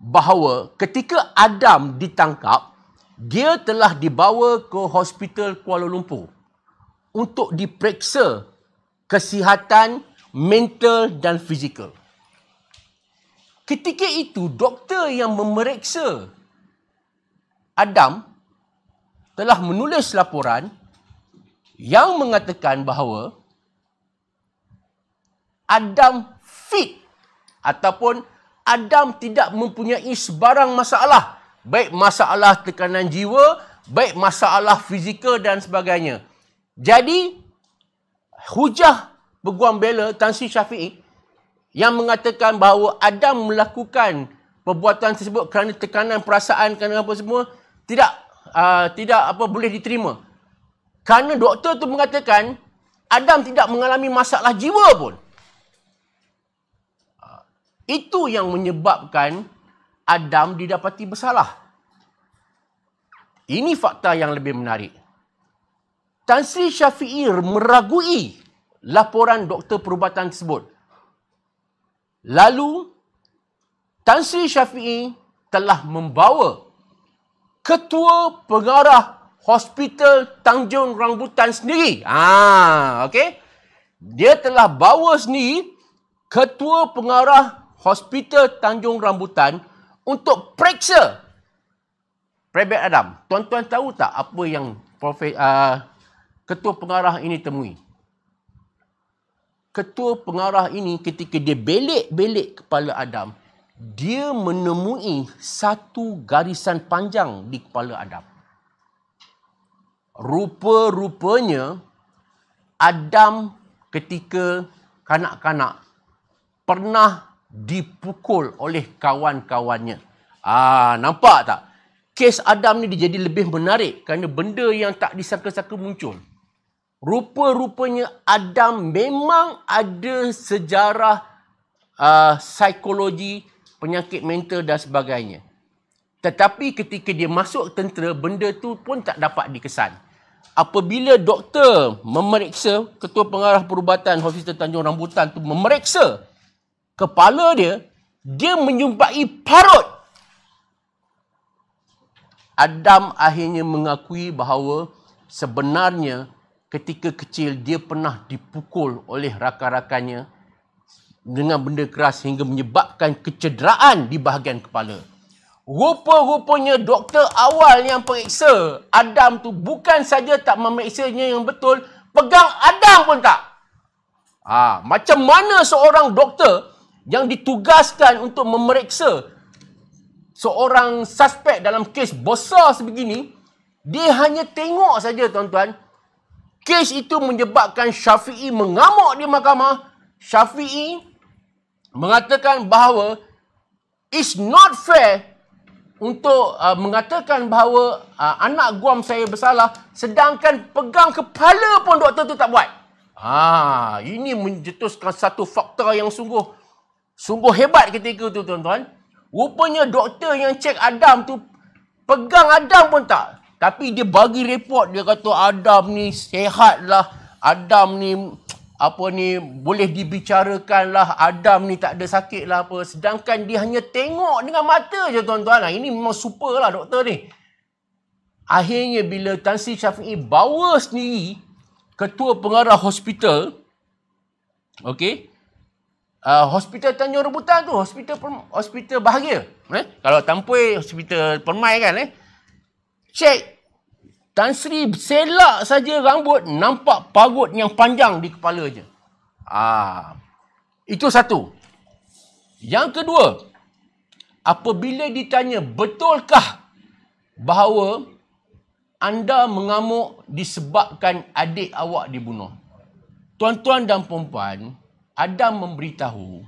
bahawa ketika Adam ditangkap, dia telah dibawa ke hospital Kuala Lumpur untuk diperiksa kesihatan mental dan fizikal. Ketika itu, doktor yang memeriksa Adam telah menulis laporan yang mengatakan bahawa Adam fit ataupun Adam tidak mempunyai sebarang masalah baik masalah tekanan jiwa, baik masalah fizikal dan sebagainya. Jadi hujah peguam bela Tan Sri Syafiq yang mengatakan bahawa Adam melakukan perbuatan tersebut kerana tekanan perasaan kerana apa semua tidak uh, tidak apa boleh diterima. Kerana doktor tu mengatakan Adam tidak mengalami masalah jiwa pun. Uh, itu yang menyebabkan Adam didapati bersalah. Ini fakta yang lebih menarik. Tan Sri Syafi'i meragui laporan doktor perubatan tersebut. Lalu, Tan Sri Syafi'i telah membawa ketua pengarah hospital Tanjung Rambutan sendiri. Ah, ha, okay. Dia telah bawa sendiri ketua pengarah hospital Tanjung Rambutan untuk periksa Prophet Adam. Tuan-tuan tahu tak apa yang Prophet uh, ketua pengarah ini temui? Ketua pengarah ini ketika dia belik-belik kepala Adam, dia menemui satu garisan panjang di kepala Adam. Rupa-rupanya Adam ketika kanak-kanak pernah dipukul oleh kawan-kawannya. Ah, nampak tak? Kes Adam ni dia jadi lebih menarik kerana benda yang tak disangka-sangka muncul. Rupa-rupanya Adam memang ada sejarah uh, psikologi, penyakit mental dan sebagainya. Tetapi ketika dia masuk tentera, benda tu pun tak dapat dikesan. Apabila doktor memeriksa, ketua pengarah perubatan Hospital Tanjung Rambutan tu memeriksa kepala dia, dia menjumpai parut. Adam akhirnya mengakui bahawa sebenarnya ketika kecil dia pernah dipukul oleh rakan-rakannya dengan benda keras hingga menyebabkan kecederaan di bahagian kepala. Rupa-rupanya doktor awal yang periksa Adam tu bukan saja tak memeriksanya yang betul, pegang Adam pun tak. Ha, macam mana seorang doktor yang ditugaskan untuk memeriksa seorang suspek dalam kes besar sebegini, dia hanya tengok saja tuan-tuan. Kes itu menyebabkan Syafi'i mengamuk di mahkamah. Syafi'i mengatakan bahawa it's not fair untuk uh, mengatakan bahawa uh, anak guam saya bersalah sedangkan pegang kepala pun doktor tu tak buat. Ha, ini menjetuskan satu fakta yang sungguh Sungguh hebat ketika itu tuan-tuan. Rupanya doktor yang cek Adam tu pegang Adam pun tak. Tapi dia bagi report dia kata Adam ni sehat lah. Adam ni apa ni boleh dibicarakan lah Adam ni tak ada sakit lah apa sedangkan dia hanya tengok dengan mata je tuan-tuan Nah ini memang super lah doktor ni akhirnya bila Tan Sri Syafi'i bawa sendiri ketua pengarah hospital okey Ah, hospital Tanjung Rebutan tu hospital hospital bahagia eh kalau tampui hospital permai kan eh cek Tan Sri selak saja rambut nampak pagut yang panjang di kepala je ah itu satu yang kedua apabila ditanya betulkah bahawa anda mengamuk disebabkan adik awak dibunuh tuan-tuan dan puan Adam memberitahu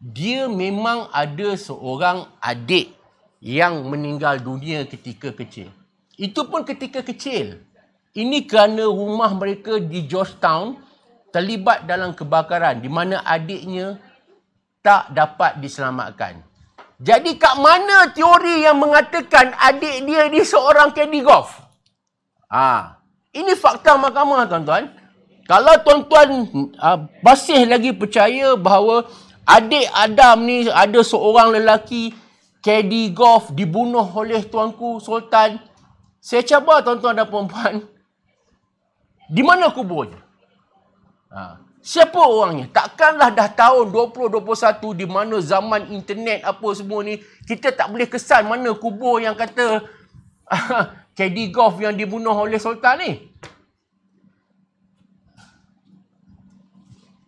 dia memang ada seorang adik yang meninggal dunia ketika kecil. Itu pun ketika kecil. Ini kerana rumah mereka di Georgetown terlibat dalam kebakaran di mana adiknya tak dapat diselamatkan. Jadi kat mana teori yang mengatakan adik dia ni seorang Caddy Goff? Ha. Ah, ini fakta mahkamah tuan-tuan. Kalau tuan-tuan uh, masih lagi percaya bahawa adik Adam ni ada seorang lelaki KD Golf dibunuh oleh tuanku Sultan. Saya cabar tuan-tuan dan perempuan Di mana kuburnya? Ha. Siapa orangnya? Takkanlah dah tahun 2021 di mana zaman internet apa semua ni kita tak boleh kesan mana kubur yang kata KD Golf yang dibunuh oleh Sultan ni.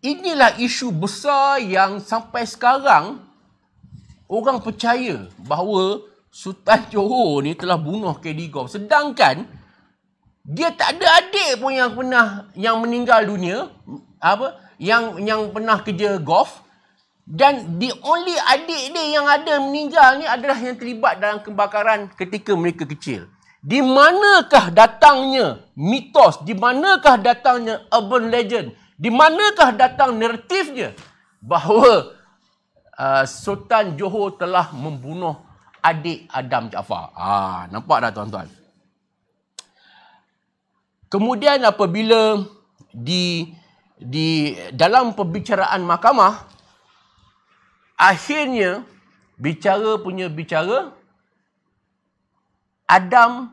inilah isu besar yang sampai sekarang orang percaya bahawa Sultan Johor ni telah bunuh KD Gov. Sedangkan dia tak ada adik pun yang pernah yang meninggal dunia apa yang yang pernah kerja golf dan the only adik dia yang ada meninggal ni adalah yang terlibat dalam kebakaran ketika mereka kecil. Di manakah datangnya mitos? Di manakah datangnya urban legend? Di manakah datang naratifnya bahawa uh, Sultan Johor telah membunuh adik Adam Jaafar? Ah, ha, nampak dah tuan-tuan. Kemudian apabila di di dalam pembicaraan mahkamah akhirnya bicara punya bicara Adam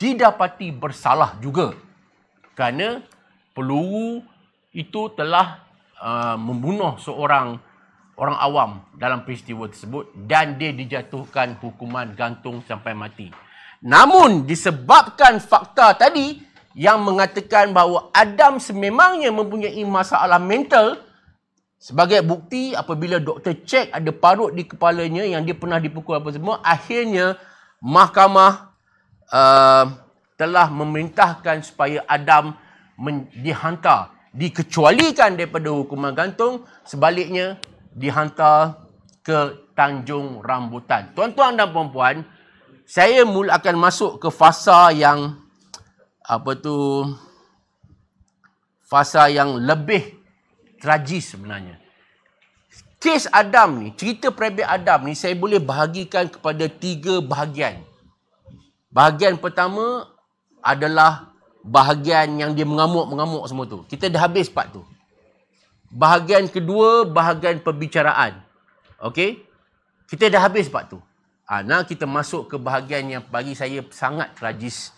didapati bersalah juga kerana peluru itu telah uh, membunuh seorang orang awam dalam peristiwa tersebut dan dia dijatuhkan hukuman gantung sampai mati. Namun disebabkan fakta tadi yang mengatakan bahawa Adam sememangnya mempunyai masalah mental sebagai bukti apabila doktor cek ada parut di kepalanya yang dia pernah dipukul apa semua akhirnya mahkamah uh, telah memerintahkan supaya Adam dihantar dikecualikan daripada hukuman gantung sebaliknya dihantar ke Tanjung Rambutan. Tuan-tuan dan puan-puan, saya mula akan masuk ke fasa yang apa tu fasa yang lebih tragis sebenarnya. Kes Adam ni, cerita Prebek Adam ni saya boleh bahagikan kepada tiga bahagian. Bahagian pertama adalah bahagian yang dia mengamuk-mengamuk semua tu. Kita dah habis part tu. Bahagian kedua, bahagian perbicaraan. Okey? Kita dah habis part tu. Ha, nah kita masuk ke bahagian yang bagi saya sangat tragis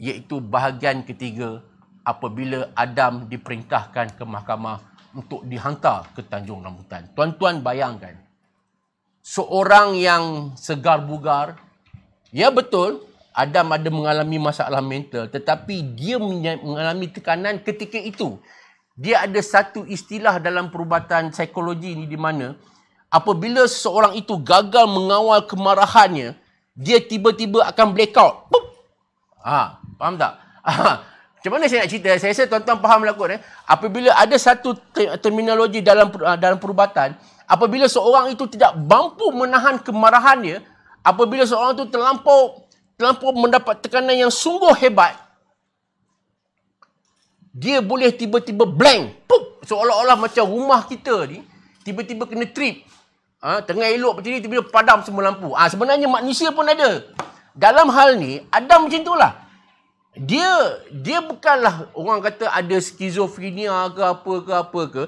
iaitu bahagian ketiga apabila Adam diperintahkan ke mahkamah untuk dihantar ke Tanjung Rambutan. Tuan-tuan bayangkan. Seorang yang segar bugar, ya betul Adam ada mengalami masalah mental tetapi dia mengalami tekanan ketika itu. Dia ada satu istilah dalam perubatan psikologi ini di mana apabila seseorang itu gagal mengawal kemarahannya, dia tiba-tiba akan blackout. Pup! Ha, faham tak? Ha. Macam mana saya nak cerita? Saya rasa tuan-tuan faham lah kot. Eh? Apabila ada satu terminologi dalam dalam perubatan, apabila seorang itu tidak mampu menahan kemarahannya, apabila seorang itu terlampau terlampau mendapat tekanan yang sungguh hebat, dia boleh tiba-tiba blank. Puk! Seolah-olah macam rumah kita ni, tiba-tiba kena trip. Ha? Tengah elok macam ni, tiba-tiba padam semua lampu. Ha, sebenarnya manusia pun ada. Dalam hal ni, Adam macam tu lah. Dia dia bukanlah orang kata ada skizofrenia ke apa ke apa ke.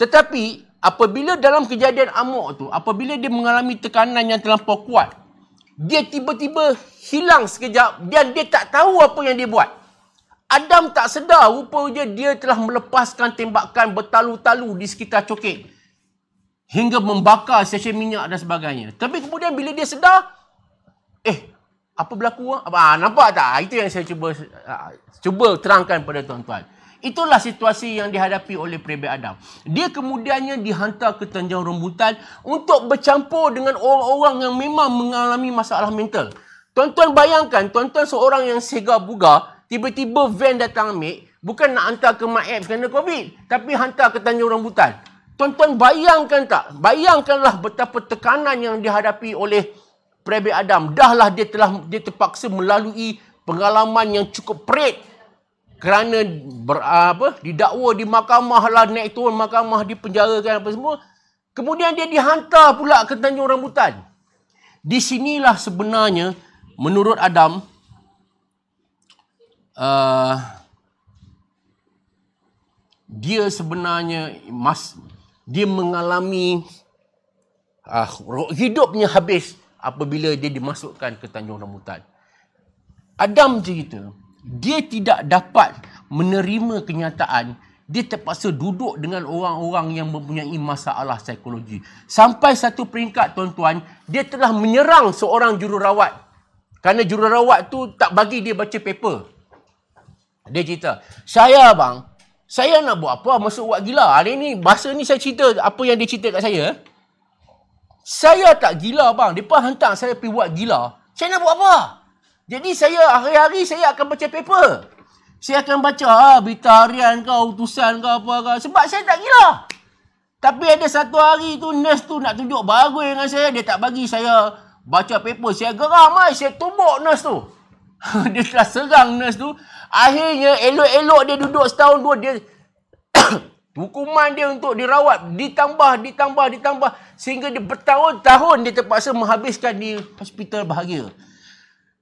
Tetapi apabila dalam kejadian amok tu, apabila dia mengalami tekanan yang terlampau kuat, dia tiba-tiba hilang sekejap dan dia tak tahu apa yang dia buat. Adam tak sedar rupanya dia telah melepaskan tembakan bertalu-talu di sekitar cokek. Hingga membakar sesi minyak dan sebagainya. Tapi kemudian bila dia sedar, eh, apa berlaku? Ah, nampak tak? Ah, itu yang saya cuba ah, cuba terangkan pada tuan-tuan. Itulah situasi yang dihadapi oleh Prebe Adam. Dia kemudiannya dihantar ke Tanjung Rembutan untuk bercampur dengan orang-orang yang memang mengalami masalah mental. Tuan-tuan bayangkan, tuan-tuan seorang yang sega bugar tiba-tiba van datang ambil, bukan nak hantar ke Maib kerana COVID, tapi hantar ke Tanjung Rambutan. Tuan-tuan bayangkan tak? Bayangkanlah betapa tekanan yang dihadapi oleh Prebe Adam. Dahlah dia telah dia terpaksa melalui pengalaman yang cukup perit kerana ber, apa didakwa di mahkamah lah naik turun mahkamah dipenjarakan apa semua kemudian dia dihantar pula ke Tanjung Rambutan di sinilah sebenarnya menurut Adam uh, dia sebenarnya mas dia mengalami uh, hidupnya habis apabila dia dimasukkan ke Tanjung Rambutan Adam cerita itu dia tidak dapat menerima kenyataan dia terpaksa duduk dengan orang-orang yang mempunyai masalah psikologi. Sampai satu peringkat tuan-tuan, dia telah menyerang seorang jururawat. Kerana jururawat tu tak bagi dia baca paper. Dia cerita, saya bang, saya nak buat apa? Masuk buat gila. Hari ni, Bahasa ni saya cerita apa yang dia cerita kat saya. Saya tak gila bang, Dia pun hantar saya pergi buat gila. Saya nak buat apa? Jadi saya hari-hari saya akan baca paper. Saya akan baca ha, berita harian ke, utusan ke apa ke. Sebab saya tak gila. Tapi ada satu hari tu, nurse tu nak tunjuk baru dengan saya. Dia tak bagi saya baca paper. Saya geram lah. Saya tumbuk nurse tu. dia telah serang nurse tu. Akhirnya, elok-elok dia duduk setahun dua. Dia Hukuman dia untuk dirawat ditambah, ditambah, ditambah. Sehingga dia bertahun-tahun dia terpaksa menghabiskan di hospital bahagia.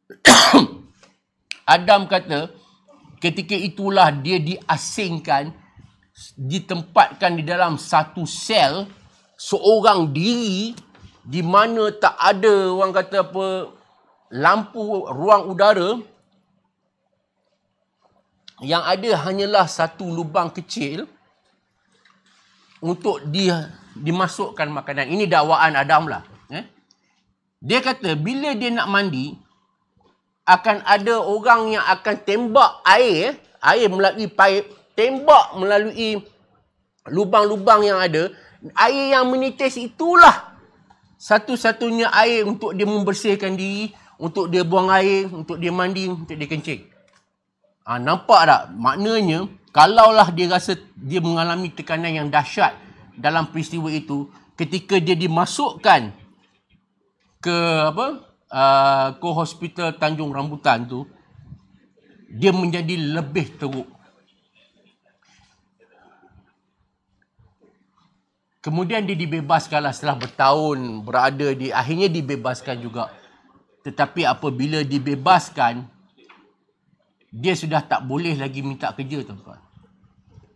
Adam kata ketika itulah dia diasingkan ditempatkan di dalam satu sel seorang diri di mana tak ada orang kata apa lampu ruang udara yang ada hanyalah satu lubang kecil untuk dia dimasukkan makanan ini dakwaan Adam lah eh? dia kata bila dia nak mandi akan ada orang yang akan tembak air eh. air melalui paip tembak melalui lubang-lubang yang ada air yang menitis itulah satu-satunya air untuk dia membersihkan diri untuk dia buang air untuk dia mandi untuk dia kencing ha, nampak tak maknanya kalaulah dia rasa dia mengalami tekanan yang dahsyat dalam peristiwa itu ketika dia dimasukkan ke apa ke uh, hospital Tanjung Rambutan tu dia menjadi lebih teruk. Kemudian dia dibebaskanlah setelah bertahun berada di akhirnya dibebaskan juga. Tetapi apabila dibebaskan dia sudah tak boleh lagi minta kerja tuan-tuan.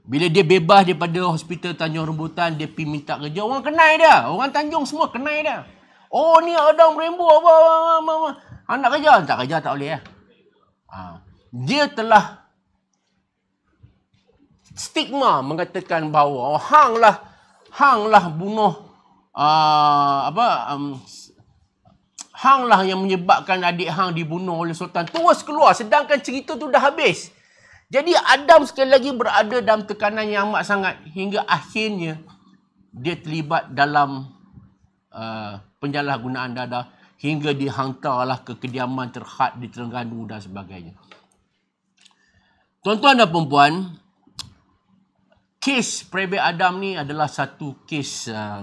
Bila dia bebas daripada hospital Tanjung Rambutan, dia pergi minta kerja. Orang kenal dia. Orang Tanjung semua kenal dia. Oh ni ada rainbow apa apa apa. Anak kerja, tak kerja tak boleh eh. Ha. Dia telah stigma mengatakan bahawa oh, hang lah hang lah bunuh uh, apa um, hang lah yang menyebabkan adik hang dibunuh oleh sultan terus keluar sedangkan cerita tu dah habis. Jadi Adam sekali lagi berada dalam tekanan yang amat sangat hingga akhirnya dia terlibat dalam uh, penyalahgunaan dadah hingga dihantarlah ke kediaman terhad di Terengganu dan sebagainya. Tuan-tuan dan perempuan, kes Prebek Adam ni adalah satu kes uh,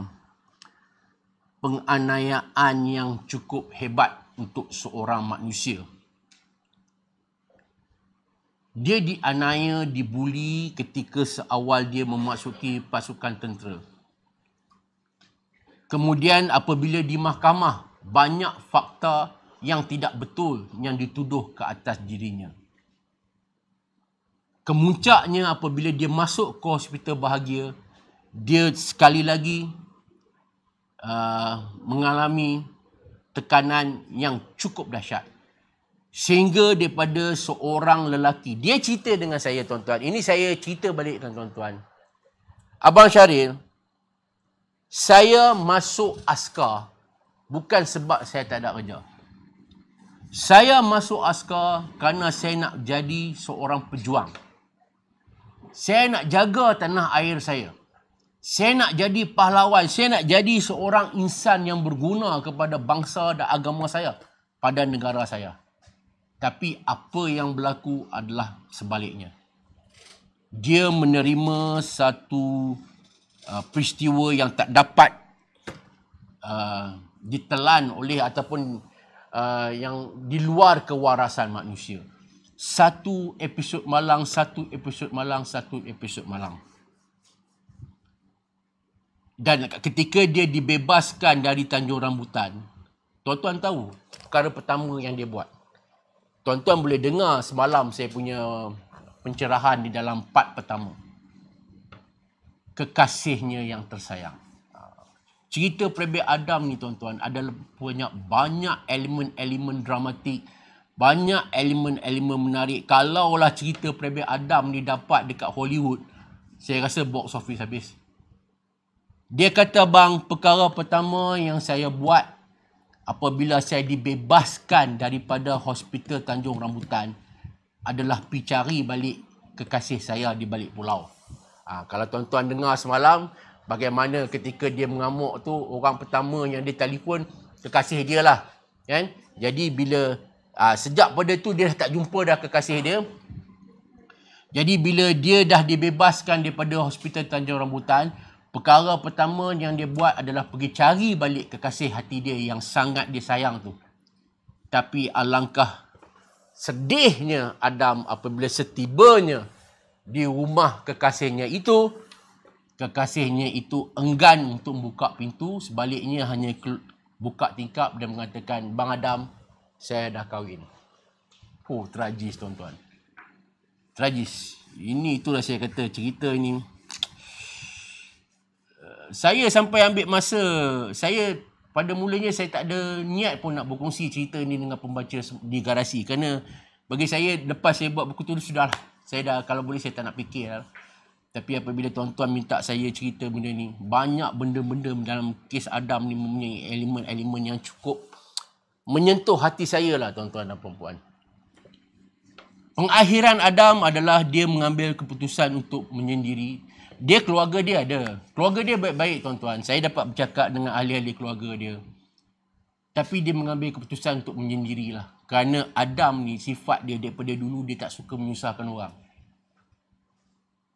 penganiayaan yang cukup hebat untuk seorang manusia. Dia dianiaya, dibuli ketika seawal dia memasuki pasukan tentera. Kemudian apabila di mahkamah banyak fakta yang tidak betul yang dituduh ke atas dirinya. Kemuncaknya apabila dia masuk ke hospital bahagia, dia sekali lagi uh, mengalami tekanan yang cukup dahsyat. Sehingga daripada seorang lelaki, dia cerita dengan saya tuan-tuan. Ini saya cerita balik dengan tuan-tuan. Abang Syaril, saya masuk askar bukan sebab saya tak ada kerja. Saya masuk askar kerana saya nak jadi seorang pejuang. Saya nak jaga tanah air saya. Saya nak jadi pahlawan. Saya nak jadi seorang insan yang berguna kepada bangsa dan agama saya. Pada negara saya. Tapi apa yang berlaku adalah sebaliknya. Dia menerima satu uh, peristiwa yang tak dapat uh, ditelan oleh ataupun uh, yang di luar kewarasan manusia. Satu episod malang, satu episod malang, satu episod malang. Dan ketika dia dibebaskan dari Tanjung Rambutan, tuan-tuan tahu perkara pertama yang dia buat. Tuan-tuan boleh dengar semalam saya punya pencerahan di dalam part pertama kekasihnya yang tersayang. Ha. Cerita Prebe Adam ni tuan-tuan ada banyak banyak elemen-elemen dramatik. Banyak elemen-elemen menarik. Kalau Kalaulah cerita Prebe Adam ni dapat dekat Hollywood, saya rasa box office habis. Dia kata, bang, perkara pertama yang saya buat apabila saya dibebaskan daripada hospital Tanjung Rambutan adalah pergi cari balik kekasih saya di balik pulau. Ha, kalau tuan-tuan dengar semalam, bagaimana ketika dia mengamuk tu, orang pertama yang dia telefon, kekasih dia lah. Kan? Jadi bila, ha, sejak pada tu dia dah tak jumpa dah kekasih dia. Jadi bila dia dah dibebaskan daripada hospital Tanjung Rambutan, perkara pertama yang dia buat adalah pergi cari balik kekasih hati dia yang sangat dia sayang tu. Tapi alangkah sedihnya Adam apabila setibanya di rumah kekasihnya itu kekasihnya itu enggan untuk buka pintu sebaliknya hanya buka tingkap dan mengatakan bang Adam saya dah kahwin oh tragis tuan-tuan tragis ini itulah saya kata cerita ini eh, saya sampai ambil masa saya pada mulanya saya tak ada niat pun nak berkongsi cerita ini dengan pembaca di garasi kerana bagi saya lepas saya buat buku tulis sudahlah saya dah kalau boleh saya tak nak fikir lah. Tapi apabila tuan-tuan minta saya cerita benda ni Banyak benda-benda dalam kes Adam ni mempunyai elemen-elemen yang cukup Menyentuh hati saya lah tuan-tuan dan perempuan Pengakhiran Adam adalah dia mengambil keputusan untuk menyendiri Dia keluarga dia ada Keluarga dia baik-baik tuan-tuan Saya dapat bercakap dengan ahli-ahli keluarga dia tapi dia mengambil keputusan untuk menyendirilah. Kerana Adam ni sifat dia daripada dulu dia tak suka menyusahkan orang.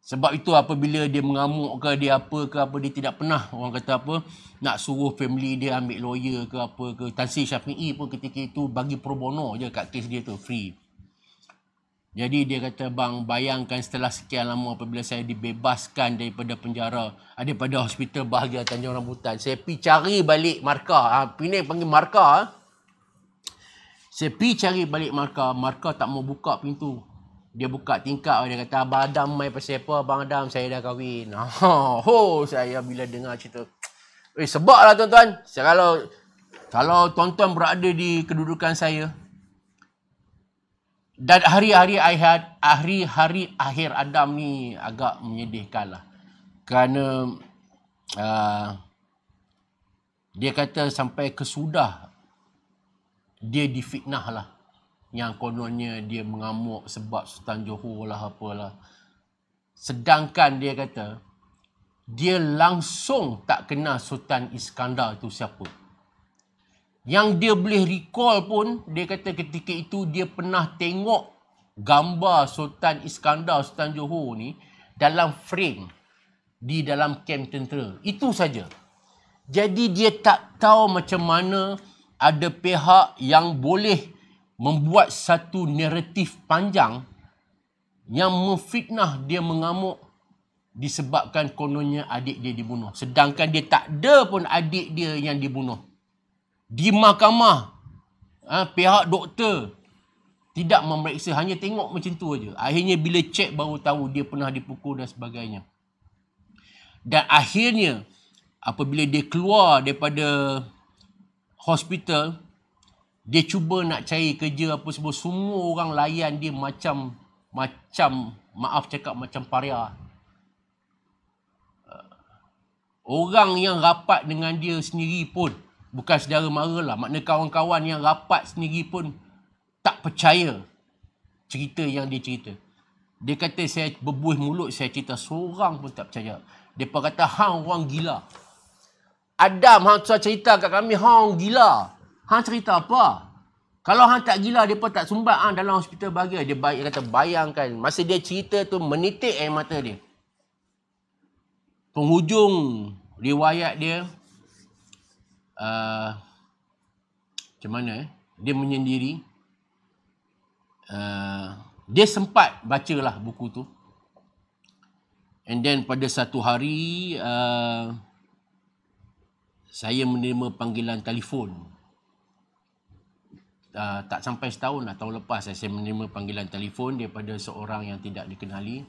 Sebab itu apabila dia mengamuk ke dia apa ke apa dia tidak pernah orang kata apa nak suruh family dia ambil lawyer ke apa ke Tansi Syafi'i pun ketika itu bagi pro bono je kat kes dia tu free. Jadi dia kata bang bayangkan setelah sekian lama apabila saya dibebaskan daripada penjara daripada hospital bahagia Tanjung Rambutan saya pi cari balik markah ha, ah, Pening panggil markah ah. saya pi cari balik markah markah tak mau buka pintu dia buka tingkap dia kata abang Adam mai pasal apa abang Adam saya dah kahwin ha, ho saya bila dengar cerita eh sebablah tuan-tuan kalau kalau tuan-tuan berada di kedudukan saya dan hari-hari akhir, hari-hari akhir Adam ni agak menyedihkan lah. Kerana uh, dia kata sampai kesudah dia difitnah lah. Yang kononnya dia mengamuk sebab Sultan Johor lah apalah. Sedangkan dia kata dia langsung tak kenal Sultan Iskandar tu siapa yang dia boleh recall pun dia kata ketika itu dia pernah tengok gambar Sultan Iskandar Sultan Johor ni dalam frame di dalam kem tentera. Itu saja. Jadi dia tak tahu macam mana ada pihak yang boleh membuat satu naratif panjang yang memfitnah dia mengamuk disebabkan kononnya adik dia dibunuh. Sedangkan dia tak ada pun adik dia yang dibunuh di mahkamah ha, pihak doktor tidak memeriksa hanya tengok macam tu aja akhirnya bila cek baru tahu dia pernah dipukul dan sebagainya dan akhirnya apabila dia keluar daripada hospital dia cuba nak cari kerja apa semua semua orang layan dia macam macam maaf cakap macam paria orang yang rapat dengan dia sendiri pun Bukan saudara mara lah. Makna kawan-kawan yang rapat sendiri pun tak percaya cerita yang dia cerita. Dia kata saya berbuih mulut, saya cerita seorang pun tak percaya. Dia kata, hang orang gila. Adam, hang tuan cerita kat kami, hang orang gila. Hang cerita apa? Kalau hang tak gila, dia pun tak sumbat hang dalam hospital bahagia. Dia, dia kata, bayangkan. Masa dia cerita tu, menitik air mata dia. Penghujung riwayat dia, Ah, macam mana eh? Dia menyendiri. Uh, dia sempat bacalah buku tu. And then pada satu hari, uh, saya menerima panggilan telefon. Uh, tak sampai setahun atau lah, lepas saya menerima panggilan telefon daripada seorang yang tidak dikenali.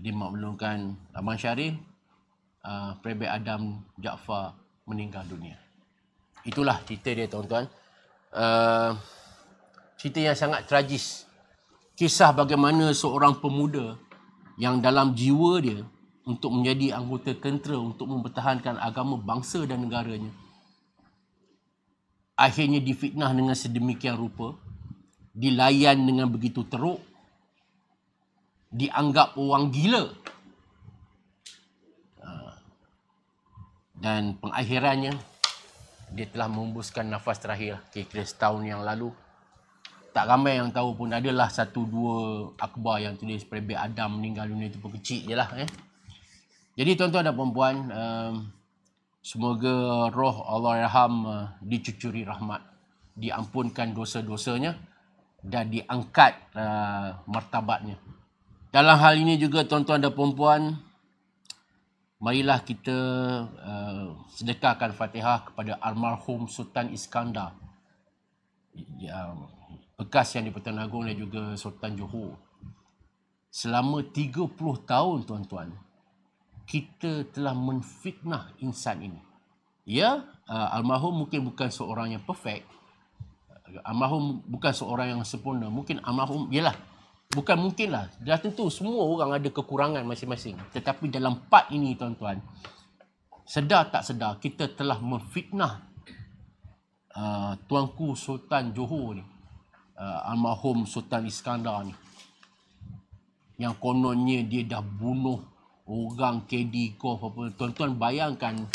Dia maklumkan Abang Syarif, uh, Prebek Adam Jaafar meninggal dunia itulah cerita dia tuan-tuan. Uh, cerita yang sangat tragis. Kisah bagaimana seorang pemuda yang dalam jiwa dia untuk menjadi anggota tentera untuk mempertahankan agama bangsa dan negaranya. Akhirnya difitnah dengan sedemikian rupa, dilayan dengan begitu teruk, dianggap orang gila. Ah. Dan pengakhirannya dia telah membuskan nafas terakhir kira-kira setahun yang lalu tak ramai yang tahu pun adalah satu dua akhbar yang tulis Prebek Adam meninggal dunia itu pun kecil je lah eh. jadi tuan-tuan dan perempuan um, semoga roh Allah Rahim uh, dicucuri rahmat diampunkan dosa-dosanya dan diangkat uh, martabatnya dalam hal ini juga tuan-tuan dan perempuan marilah kita uh, sedekahkan fatihah kepada almarhum Sultan Iskandar yang bekas yang di Pertan dan juga Sultan Johor. Selama 30 tahun tuan-tuan, kita telah menfitnah insan ini. Ya, uh, almarhum mungkin bukan seorang yang perfect. Uh, almarhum bukan seorang yang sempurna. Mungkin almarhum, yelah, bukan mungkinlah. Dah tentu semua orang ada kekurangan masing-masing. Tetapi dalam part ini tuan-tuan, sedar tak sedar kita telah memfitnah uh, tuanku Sultan Johor ni. Uh, almarhum Sultan Iskandar ni. Yang kononnya dia dah bunuh orang KD Apa apa. Tuan-tuan bayangkan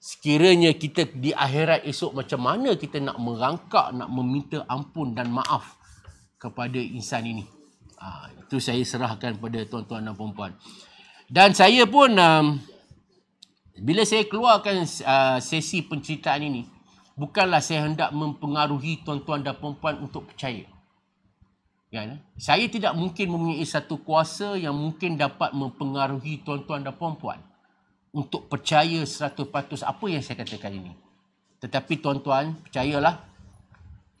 sekiranya kita di akhirat esok macam mana kita nak merangkak, nak meminta ampun dan maaf kepada insan ini. Ha, itu saya serahkan pada tuan-tuan dan puan-puan. Dan saya pun um, bila saya keluarkan uh, sesi penceritaan ini bukanlah saya hendak mempengaruhi tuan-tuan dan puan-puan untuk percaya. Ya, ya. saya tidak mungkin mempunyai satu kuasa yang mungkin dapat mempengaruhi tuan-tuan dan puan-puan untuk percaya seratus 100% apa yang saya katakan ini. Tetapi tuan-tuan, percayalah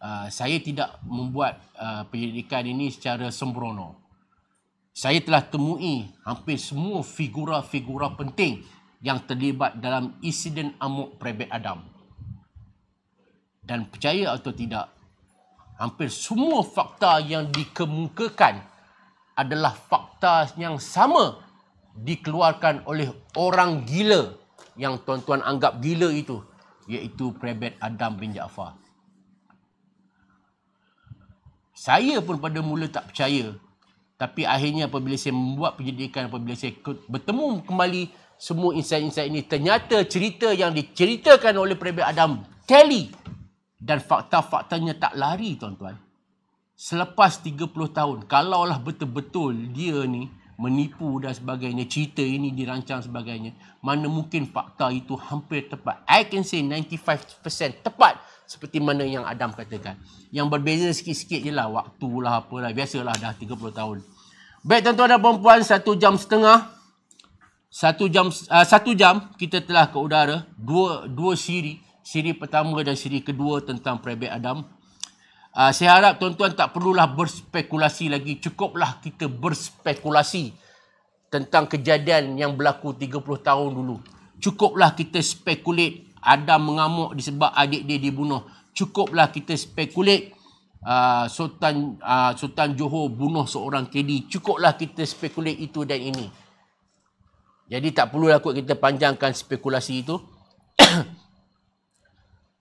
Ah, saya tidak membuat uh, ah, penyelidikan ini secara sembrono. Saya telah temui hampir semua figura-figura penting yang terlibat dalam insiden amuk Prebet Adam. Dan percaya atau tidak, hampir semua fakta yang dikemukakan adalah fakta yang sama dikeluarkan oleh orang gila yang tuan-tuan anggap gila itu iaitu Prebet Adam bin Jaafar. Saya pun pada mula tak percaya. Tapi akhirnya apabila saya membuat penyelidikan, apabila saya bertemu kembali semua insight-insight ini, ternyata cerita yang diceritakan oleh Prabi Adam, Kelly dan fakta-faktanya tak lari tuan-tuan. Selepas 30 tahun, kalaulah betul-betul dia ni menipu dan sebagainya, cerita ini dirancang sebagainya, mana mungkin fakta itu hampir tepat. I can say 95% tepat seperti mana yang Adam katakan. Yang berbeza sikit-sikit je lah. Waktu lah apalah. Biasalah dah 30 tahun. Baik tuan-tuan dan perempuan. Satu jam setengah. Satu jam uh, satu jam kita telah ke udara. Dua dua siri. Siri pertama dan siri kedua tentang private Adam. Uh, saya harap tuan-tuan tak perlulah berspekulasi lagi. Cukuplah kita berspekulasi tentang kejadian yang berlaku 30 tahun dulu. Cukuplah kita spekulasi Adam mengamuk disebab adik dia dibunuh. Cukuplah kita spekulat uh, Sultan uh, Sultan Johor bunuh seorang kedi Cukuplah kita spekulat itu dan ini. Jadi tak perlu lah kita panjangkan spekulasi itu.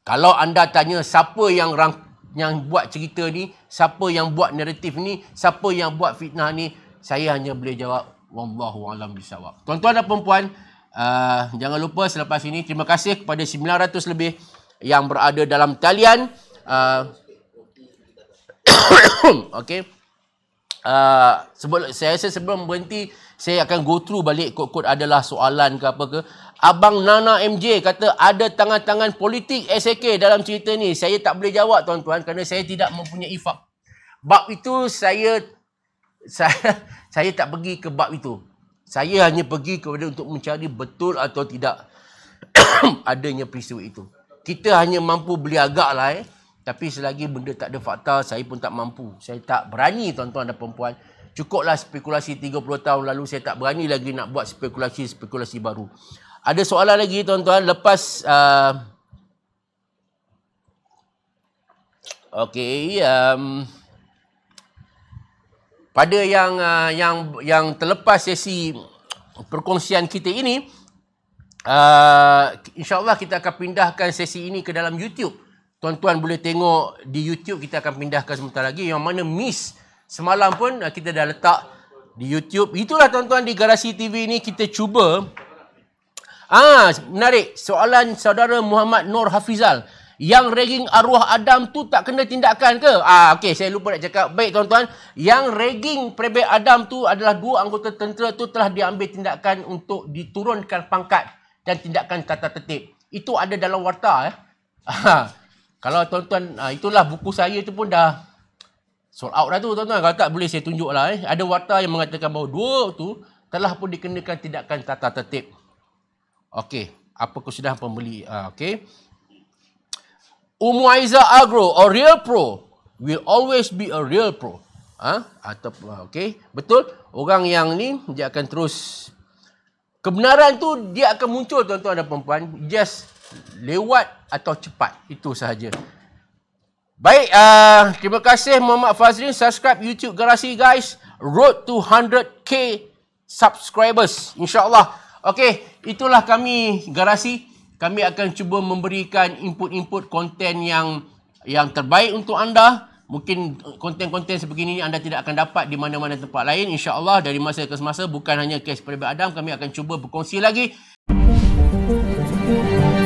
Kalau anda tanya siapa yang rang, yang buat cerita ni, siapa yang buat naratif ni, siapa yang buat fitnah ni, saya hanya boleh jawab wallahu alam bisawab. Tuan-tuan dan puan-puan, Uh, jangan lupa selepas ini terima kasih kepada 900 lebih yang berada dalam talian. Ah, uh, okay. Uh, ah, sebelum, saya rasa sebelum berhenti Saya akan go through balik Kod-kod adalah soalan ke apa ke Abang Nana MJ kata Ada tangan-tangan politik SAK dalam cerita ni Saya tak boleh jawab tuan-tuan Kerana saya tidak mempunyai fak Bab itu saya, saya Saya tak pergi ke bab itu saya hanya pergi kepada untuk mencari betul atau tidak adanya peristiwa itu. Kita hanya mampu beli agak lah eh. Tapi selagi benda tak ada fakta, saya pun tak mampu. Saya tak berani tuan-tuan dan perempuan. Cukuplah spekulasi 30 tahun lalu, saya tak berani lagi nak buat spekulasi-spekulasi baru. Ada soalan lagi tuan-tuan, lepas... Uh... Okay, um... Okay, pada yang uh, yang yang terlepas sesi perkongsian kita ini uh, insyaallah kita akan pindahkan sesi ini ke dalam YouTube tuan-tuan boleh tengok di YouTube kita akan pindahkan sebentar lagi yang mana miss semalam pun uh, kita dah letak di YouTube itulah tuan-tuan di Garasi TV ini kita cuba ah menarik soalan saudara Muhammad Nur Hafizal yang reging arwah Adam tu tak kena tindakan ke? Ah, okey, saya lupa nak cakap. Baik, tuan-tuan. Yang reging prebek Adam tu adalah dua anggota tentera tu telah diambil tindakan untuk diturunkan pangkat dan tindakan tata tertib. Itu ada dalam warta. Eh? kalau tuan-tuan, ah, itulah buku saya tu pun dah sold out dah tu, tuan-tuan. Kalau tak, boleh saya tunjuk lah. Eh? Ada warta yang mengatakan bahawa dua tu telah pun dikenakan tindakan tata tertib. Okey, apa kesudahan pembeli? Uh, Okey. Umuaiza Agro or Real Pro will always be a real pro. Ah, ha? atau okay, betul. Orang yang ni dia akan terus kebenaran tu dia akan muncul tuan-tuan dan puan-puan just lewat atau cepat itu sahaja. Baik, uh, terima kasih Muhammad Fazrin subscribe YouTube Garasi guys. Road to 100k subscribers insyaAllah. Okey, itulah kami Garasi kami akan cuba memberikan input-input konten yang yang terbaik untuk anda. Mungkin konten-konten sebegini anda tidak akan dapat di mana-mana tempat lain. InsyaAllah dari masa ke semasa bukan hanya kes peribadi Adam. Kami akan cuba berkongsi lagi. Thank you.